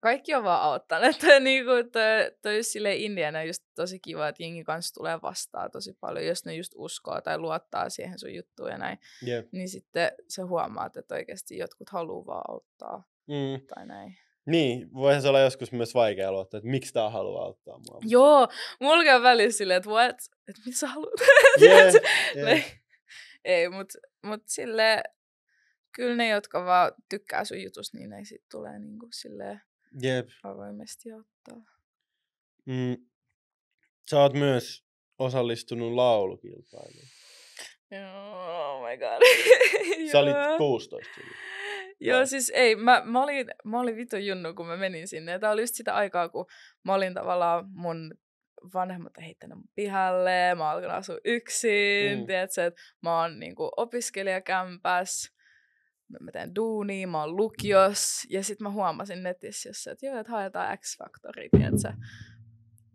kaikki on vaan auttanut. [laughs] Että niin kuin, toi, toi just silleen Indiana just tosi kiva, että jengi kanssa tulee vastaan tosi paljon, jos ne just uskoo tai luottaa siihen sun juttuun ja näin. Yeah. Niin sitten se huomaat, että oikeasti jotkut haluaa vaan auttaa. Mm. Tai näin. Niin, voihan se olla joskus myös vaikea luottaa, että miksi tämä haluaa auttaa mua. Joo, mulla käy välillä silleen, että what? Että mitä sä haluat? Yeah, [laughs] yeah. Niin. Ei, mut, mut sille kyllä ne, jotka vaan tykkää sun jutusta, niin ne sit tulee niinku silleen yep. avoimesti ottaa. Mm. Sä oot myös osallistunut laulukilpailuun. Oh my god. [laughs] Sä olit 16. Joo, siis ei. Mä, mä, olin, mä olin vitu junnu, kun mä menin sinne. Ja tää oli just sitä aikaa, kun mä olin tavallaan mun vanhemmat heittänyt mun pihalle, mä alkan asua yksin, mm. tiedätkö, että mä oon niinku opiskelijakämpäs, mä teen duunia, mä oon lukios, ja sitten mä huomasin netissä, että joo, että haetaan X-faktori, tiedätkö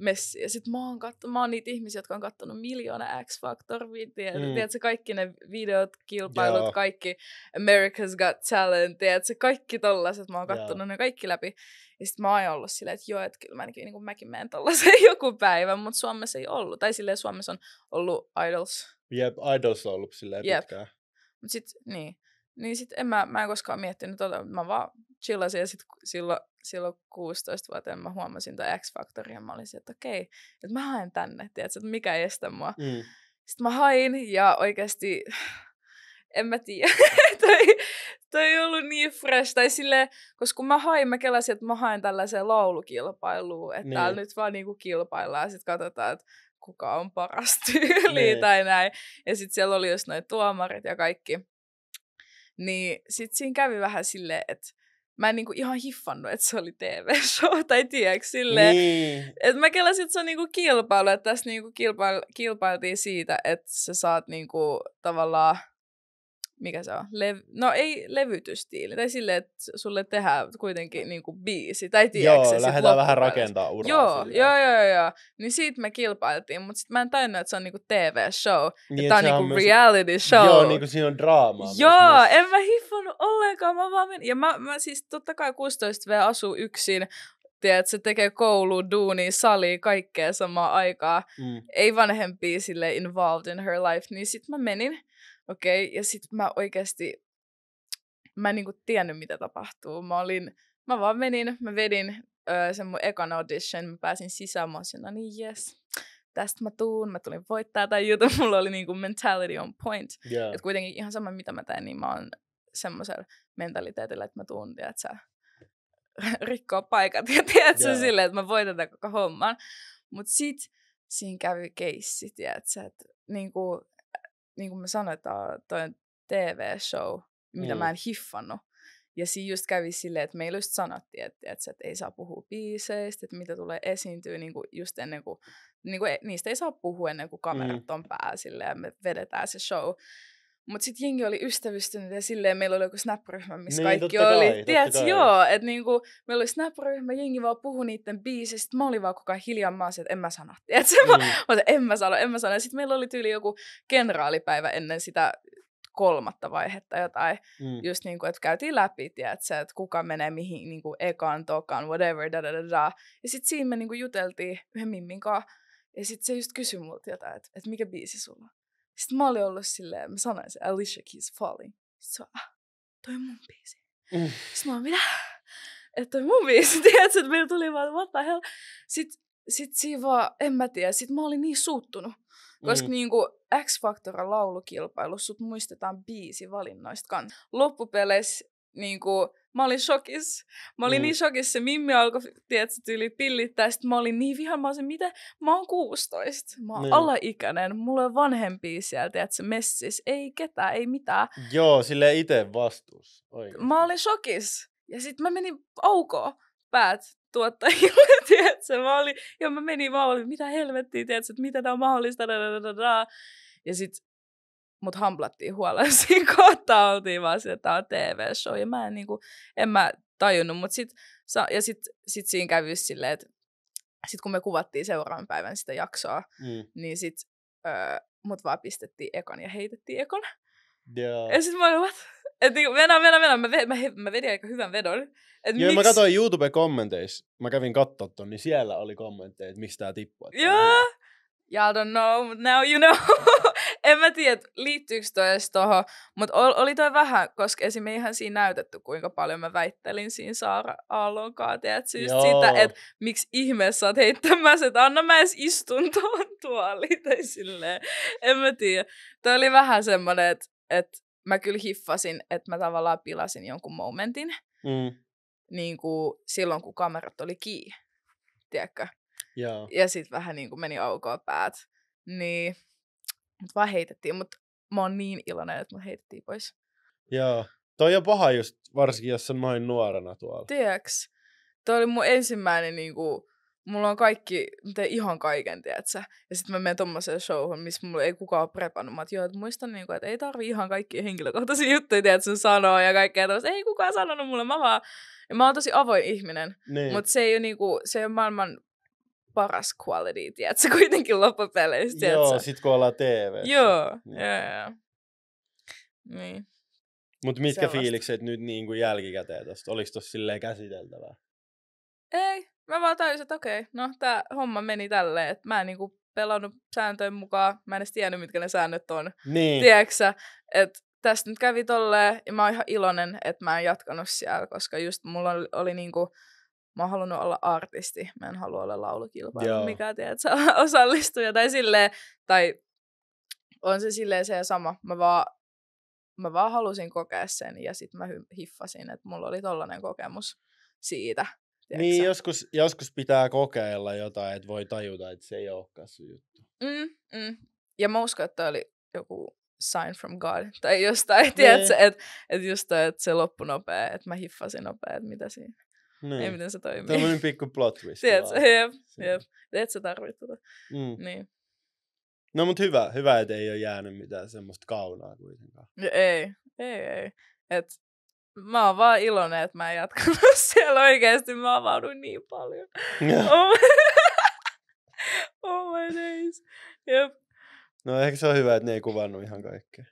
messi. Ja sit mä oon, katso, mä oon niitä ihmisiä, jotka on kattonut miljoona X Factor, videoita mm. tiedätkö, kaikki ne videot, kilpailut, Joo. kaikki America's Got Talent, tiedätkö, kaikki tollaset, mä oon kattonut Joo. ne kaikki läpi. Ja sit mä oon ollut silleen, että joo, että kyllä mä, niin kuin mäkin menen tollaseen [laughs] joku päivä, mutta Suomessa ei ollut. Tai silleen Suomessa on ollut Idols. Jep, Idols on ollut silleen Jep. pitkään. Mut sit, niin. Niin sit en mä, mä en koskaan miettinyt että tota, mä vaan chillasin ja sit, silloin, silloin 16 vuoteen mä huomasin tuon X-Factorin ja mä olin että okei, että mä haen tänne, tiedätkö, että mikä ei estä mua. Mm. Sitten mä hain ja oikeasti [sighs] en mä tiedä, [laughs] toi, toi ei ollut niin fresh, tai sille, koska kun mä hain, mä kelasin, että mä haen tällaiseen laulukilpailuun, että niin. täällä nyt vaan niinku kilpaillaan ja sitten katsotaan, että kuka on paras [laughs] tyyli niin. tai näin. Ja sitten siellä oli just noin tuomarit ja kaikki. Niin sitten siinä kävi vähän silleen, että mä en niinku ihan hiffannut, että se oli TV-show, [laughs] tai tiedätkö, silleen. Niin. Että mä kelasin, että se on niinku kilpailu, että tässä niinku kilpail, kilpailtiin siitä, että sä saat niinku tavallaan, mikä se on, Lev- no ei levytystiili, tai silleen, että sulle tehdään kuitenkin niinku biisi, tai tiedätkö Joo, lähdetään vähän rakentaa uraa joo, joo, joo, joo, niin siitä me kilpailtiin, mutta sitten mä en tajunnut, että se on niinku TV-show, niin, että tää on niinku myös... reality show. Joo, niinku siinä on draamaa. Joo, myös, en mä hiffannut ollenkaan. Mä vaan menin. Ja mä, mä siis totta kai 16 vielä asuu yksin. Tiedät, se tekee koulu, duuni, sali, kaikkea samaa aikaa. Mm. Ei vanhempia sille involved in her life. Niin sit mä menin. Okei, okay, ja sit mä oikeasti, mä en niinku tiennyt mitä tapahtuu. Mä olin, mä vaan menin, mä vedin öö, sen mun ekan audition, mä pääsin sisään, mä olisin, no niin yes, tästä mä tuun, mä tulin voittaa tai jutun, [laughs] mulla oli niinku mentality on point. Yeah. Et kuitenkin ihan sama mitä mä teen, niin mä oon semmoisella mentaliteetillä, että mä tuun, että sä [laughs] rikkoa paikat ja tiedätkö, yeah. silleen, että mä voitan tämän koko homman. Mutta sit siinä kävi keissi, tiedätkö, että niin kuin, niin kuin me sanotaan, toi TV-show, mitä mm. mä en hiffannut. Ja siinä just kävi silleen, että meillä just sanottiin, että, että, että ei saa puhua biiseistä, että mitä tulee esiintyä niin kuin just ennen kuin, niin kuin, niistä ei saa puhua ennen kuin kamerat mm. on päällä, ja me vedetään se show. Mutta sitten jengi oli ystävystynyt ja silleen meillä oli joku snap-ryhmä, missä niin, kaikki oli. Kai, joo, että niinku, meillä oli snap-ryhmä, jengi vaan puhui niiden biisistä. Mä olin vaan koko ajan hiljaa, mä että en mä sano. [laughs] Tiedätkö, mm. mä, mä niin. en mä sano, en mä sano. Sitten meillä oli tyyli joku kenraalipäivä ennen sitä kolmatta vaihetta jotain. Mm. Just niin kuin, että käytiin läpi, tiedätkö, että kuka menee mihin niin kuin ekaan, tokaan, whatever, da da da da. Ja sitten siinä me niin kuin juteltiin yhden mimmin kanssa. Ja sitten se just kysyi multa jotain, että, että mikä biisi sulla on. Sitten mä olin ollut silleen, mä sanoin se Alicia Keys Falling. Sitten se ah, toi on mun biisi. Mm. Sitten mä olin, mitä? Että toi mun biisi, [laughs] tiedätkö, että meillä tuli vaan, what the hell. Sitten sit siinä vaan, en mä tiedä, sitten mä olin niin suuttunut. Koska mm. niinku X Factorin laulukilpailussa sut muistetaan biisivalinnoista kanssa. Loppupeleissä niinku, Mä olin shokis. Mä olin mm. niin shokis, se Mimmi alkoi, tiedätkö, tyyli pillittää. Sitten mä olin niin vihan, mä olin, mitä? Mä oon 16, mä oon mm. alaikäinen, mulla on vanhempia siellä, tiedätkö, messis. Ei ketään, ei mitään. Joo, sille itse vastuus. Oikein. Mä olin shokis. Ja sitten mä menin auko päät tuottajille, [laughs] tiedätkö? Mä olin, ja mä menin, mä olin, mitä helvettiä, tiedätkö, että mitä tää on mahdollista, da, da, da, da. Ja sitten mut hamplattiin huolella [laughs] siinä kohtaa, oltiin vaan sieltä että tämä on TV-show, ja mä en, niinku, en mä tajunnut, mut sit, ja sit, sit siinä kävi silleen, että sit kun me kuvattiin seuraavan päivän sitä jaksoa, mm. niin sit ö, öö, mut vaan pistettiin ekon ja heitettiin ekon. Yeah. Ja sit mä olin, että Et niinku, mennä, mennä, mennä. Mä, mä, mä vedin aika hyvän vedon. Et Joo, miksi? mä katsoin YouTube-kommenteissa. Mä kävin kattoo niin siellä oli kommentteja, että mistä tää tippuu. Joo. Yeah. Y'all don't know, but now you know. [laughs] en mä tiedä, liittyykö toi edes tohon, mutta oli toi vähän, koska esim. ihan siinä näytetty, kuinka paljon mä väittelin siinä Saara Aallon kaateet syystä sitä, että miksi ihmeessä oot heittämässä, että anna mä edes istun tuon [laughs] tuoliin tai silleen. En mä tiedä. Toi oli vähän semmoinen, että et mä kyllä hiffasin, että mä tavallaan pilasin jonkun momentin. Mm. Niin kuin silloin, kun kamerat oli kiinni. Tiedätkö? Joo. Ja sitten vähän niin kuin meni aukoa päät. Niin Mut vaan heitettiin, mutta mä oon niin iloinen, että mut heitettiin pois. Joo. Toi on paha just, varsinkin jos on noin nuorena tuolla. Tiedäks? Toi oli mun ensimmäinen niinku, mulla on kaikki, miten ihan kaiken, tiedätkö? Ja sitten mä menen tommoseen showhun, missä mulla ei kukaan ole prepannut. Mä joo, että muistan, niin kuin, että ei tarvi ihan kaikkia henkilökohtaisia [laughs] juttuja, tiedätkö, sanoa ja kaikkea tämmöistä. Ei kukaan sanonut mulle, mä vaan... Ja mä oon tosi avoin ihminen, niin. mutta se ei ole, niinku, se ei ole maailman paras quality, tiedätkö, [laughs] kuitenkin loppupeleissä, tiedätkö? Joo, sit kun ollaan TV. Joo, joo, joo. Niin. Mut mitkä Sellaista. fiilikset nyt niin kuin jälkikäteen tosta? Oliko tossa silleen käsiteltävää? Ei, mä vaan tajusin, että okei, no tää homma meni tälleen, että mä en niinku pelannut sääntöjen mukaan, mä en edes tiennyt, mitkä ne säännöt on. Niin. Tiedätkö että tästä nyt kävi tolleen, ja mä oon ihan iloinen, että mä en jatkanut siellä, koska just mulla oli, oli niinku, mä oon halunnut olla artisti, mä en halua olla laulukilpailu, Joo. mikä tiedät, saa [laughs] osallistuja tai silleen, tai on se silleen se sama, mä vaan, mä vaan halusin kokea sen ja sitten mä hiffasin, että mulla oli tollanen kokemus siitä. Tiedätkö? Niin, joskus, joskus pitää kokeilla jotain, että voi tajuta, että se ei olekaan sun juttu. Mm, mm. Ja mä uskon, että oli joku sign from God, tai jostain, [laughs] tiedätkö, niin. että et just toi, että se loppui nopea, että mä hiffasin nopea, että mitä siinä. Niin. Ei miten se toimii. Tällainen pikku plot twist. [laughs] Tiedätkö, jep, jep. Et sä tarvitse tota. Mm. Niin. No mut hyvä, hyvä, että ei ole jäänyt mitään semmoista kaunaa kuitenkaan. Ei, ei, ei. Et mä oon vaan iloinen, että mä en jatkanut [laughs] siellä oikeesti. Mä avaudun niin paljon. [laughs] oh, my... oh my days. Jep. No ehkä se on hyvä, että ne ei kuvannut ihan kaikkea.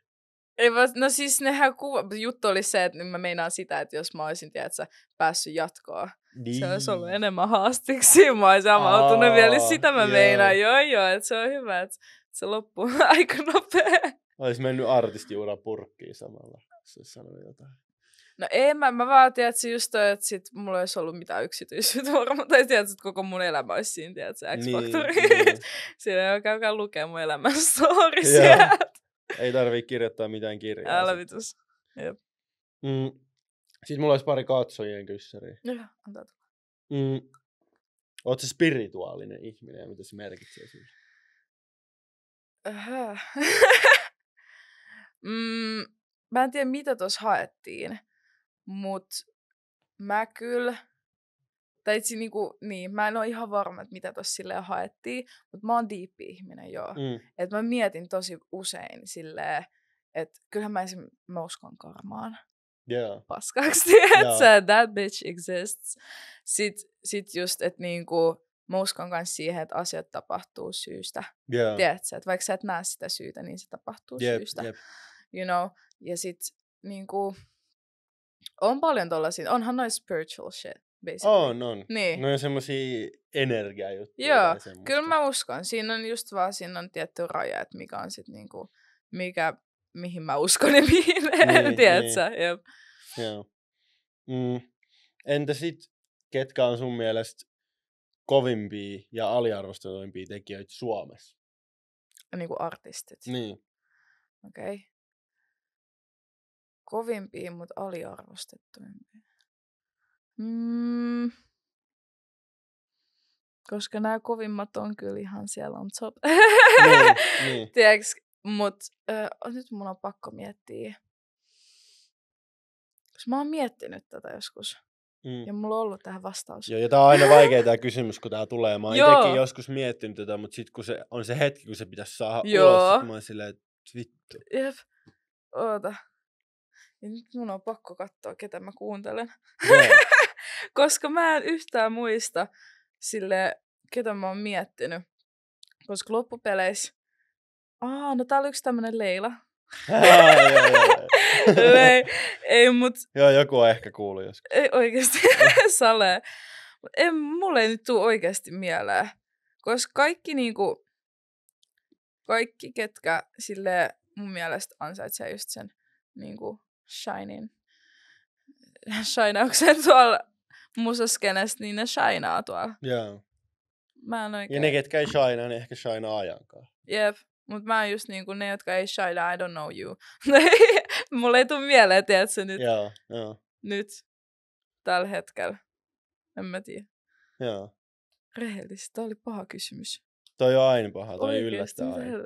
Ei vaan, no siis nehän kuva, juttu oli se, että mä meinaan sitä, että jos mä olisin, tiedätkö, päässyt jatkoa, niin. se olisi ollut niin. enemmän haastiksi. Mä olisin avautunut vielä, sitä mä yeah. meinaan. Joo, joo, että se on hyvä, että se loppuu [laughs] aika nopea. Olisi mennyt artistiura purkkiin samalla, se sanonut jotain. No ei, mä, mä vaan tiedätkö, just toi, että sit mulla olisi ollut mitään yksityisyyttä [laughs] varmaan, tai tiedätkö, että koko mun elämä olisi siinä, se x faktori Niin, niin. [laughs] Siinä ei käykään lukea mun elämän story yeah ei tarvii kirjoittaa mitään kirjaa. Älä vitus. Jep. Mm. Siis mulla olisi pari katsojien kyssäriä. Joo, antaa tulla. Mm. Oletko spirituaalinen ihminen ja mitä se merkitsee sinulle? [laughs] mm, mä en tiedä mitä tuossa haettiin, mutta mä kyllä tai itse kuin, niinku, niin, mä en ole ihan varma, että mitä tuossa silleen haettiin, mutta mä oon diippi ihminen, joo. Mm. Et mä mietin tosi usein silleen, että kyllähän mä esim. mä uskon karmaan. Yeah. Paskaksi, [laughs] että yeah. that bitch exists. Sitten sit just, että niinku, mä uskon myös siihen, että asiat tapahtuu syystä. Yeah. Tiedätkö, että vaikka sä et näe sitä syytä, niin se tapahtuu yep, syystä. Yep. You know, ja niin niinku, on paljon tollasia, onhan noin spiritual shit, basically. On, on. Niin. Ne on semmoisia energiajuttuja. Joo, kyllä mä uskon. Siinä on just vaan, siinä on tietty raja, että mikä on sit niinku, mikä, mihin mä uskon ja mihin [laughs] niin, tiedätkö? Niin. Joo. Joo. Mm. Entä sit, ketkä on sun mielestä kovimpia ja aliarvostetuimpia tekijöitä Suomessa? Niin kuin artistit? Niin. Okei. Okay. Kovimpia, mutta aliarvostettuimpia. Mm. Koska nämä kovimmat on kyllä ihan siellä on top. niin, [laughs] niin. Mutta äh, nyt mun on pakko miettiä. Koska mä oon miettinyt tätä joskus. Mm. Ja mulla on ollut tähän vastaus. Joo, ja tää on aina vaikea tämä kysymys, kun tää tulee. Mä oon [laughs] joskus miettinyt tätä, mutta sitten kun se on se hetki, kun se pitäisi saada Joo. ulos, sit mä oon silleen, että vittu. Jep, oota. Ja nyt mun on pakko katsoa, ketä mä kuuntelen. Yeah. [laughs] koska mä en yhtään muista sille, ketä mä oon miettinyt. Koska loppupeleissä... Aa, no täällä oli yksi tämmönen Leila. ei, ei, mut... Joo, joku on ehkä kuullut joskus. Ei oikeesti, [laughs] Sale. En, mulle ei nyt tule oikeasti mieleen. Koska kaikki niinku, kaikki ketkä sille mun mielestä ansaitsee just sen niinku shinin, [laughs] shineauksen tuolla musaskenestä, niin ne shinaa tuolla. Joo. Mä en oikein... Ja ne, ketkä ei shinaa, niin ehkä shinaa ajankaan. Jep. mut mä oon just niinku ne, jotka ei shinaa, I don't know you. [laughs] Mulle ei tuu mieleen, sä nyt. Joo, joo. Nyt. Tällä hetkellä. En mä tiedä. Joo. Rehellisesti, toi oli paha kysymys. Toi on aina paha, toi Oikein, yllättää aina.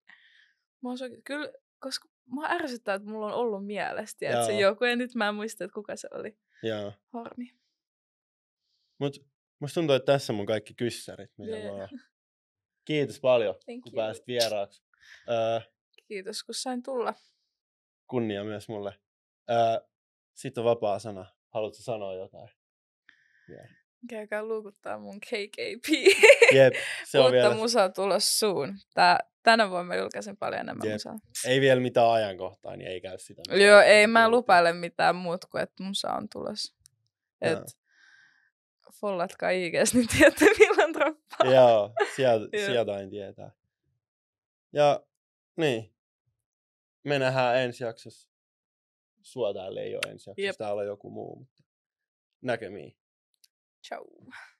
[laughs] mä oon soke... Kyllä, koska mä ärsyttää, että mulla on ollut mielestä, että se joku, ja nyt mä en muista, että kuka se oli. Joo. Harmi. Mut musta tuntuu, että tässä mun kaikki kyssärit, mitä yeah. mä [laughs] Kiitos paljon, Thank kun you. pääsit vieraaksi. Öö, Kiitos, kun sain tulla. Kunnia myös mulle. Öö, Sitten on vapaa sana. Haluatko sanoa jotain? Yeah. Käykää luukuttaa mun KKP. Jep, se on Uutta vielä... musaa tulos suun. Tää Tänä vuonna mä julkaisin paljon enemmän yep. musaa. Ei vielä mitään ajankohtaa, niin ei käy sitä. Joo, ei mä lupaile mitään muut kuin, että musa on tulossa. Et follatkaa IGS, niin tiedätte [laughs] milloin droppaa. Joo, sieltä, [laughs] sieltä en tietää. Ja niin, me nähdään ensi jaksossa. Sua täällä ei ole ensi jaksossa, yep. täällä on joku muu. Mutta näkemiin. Ciao.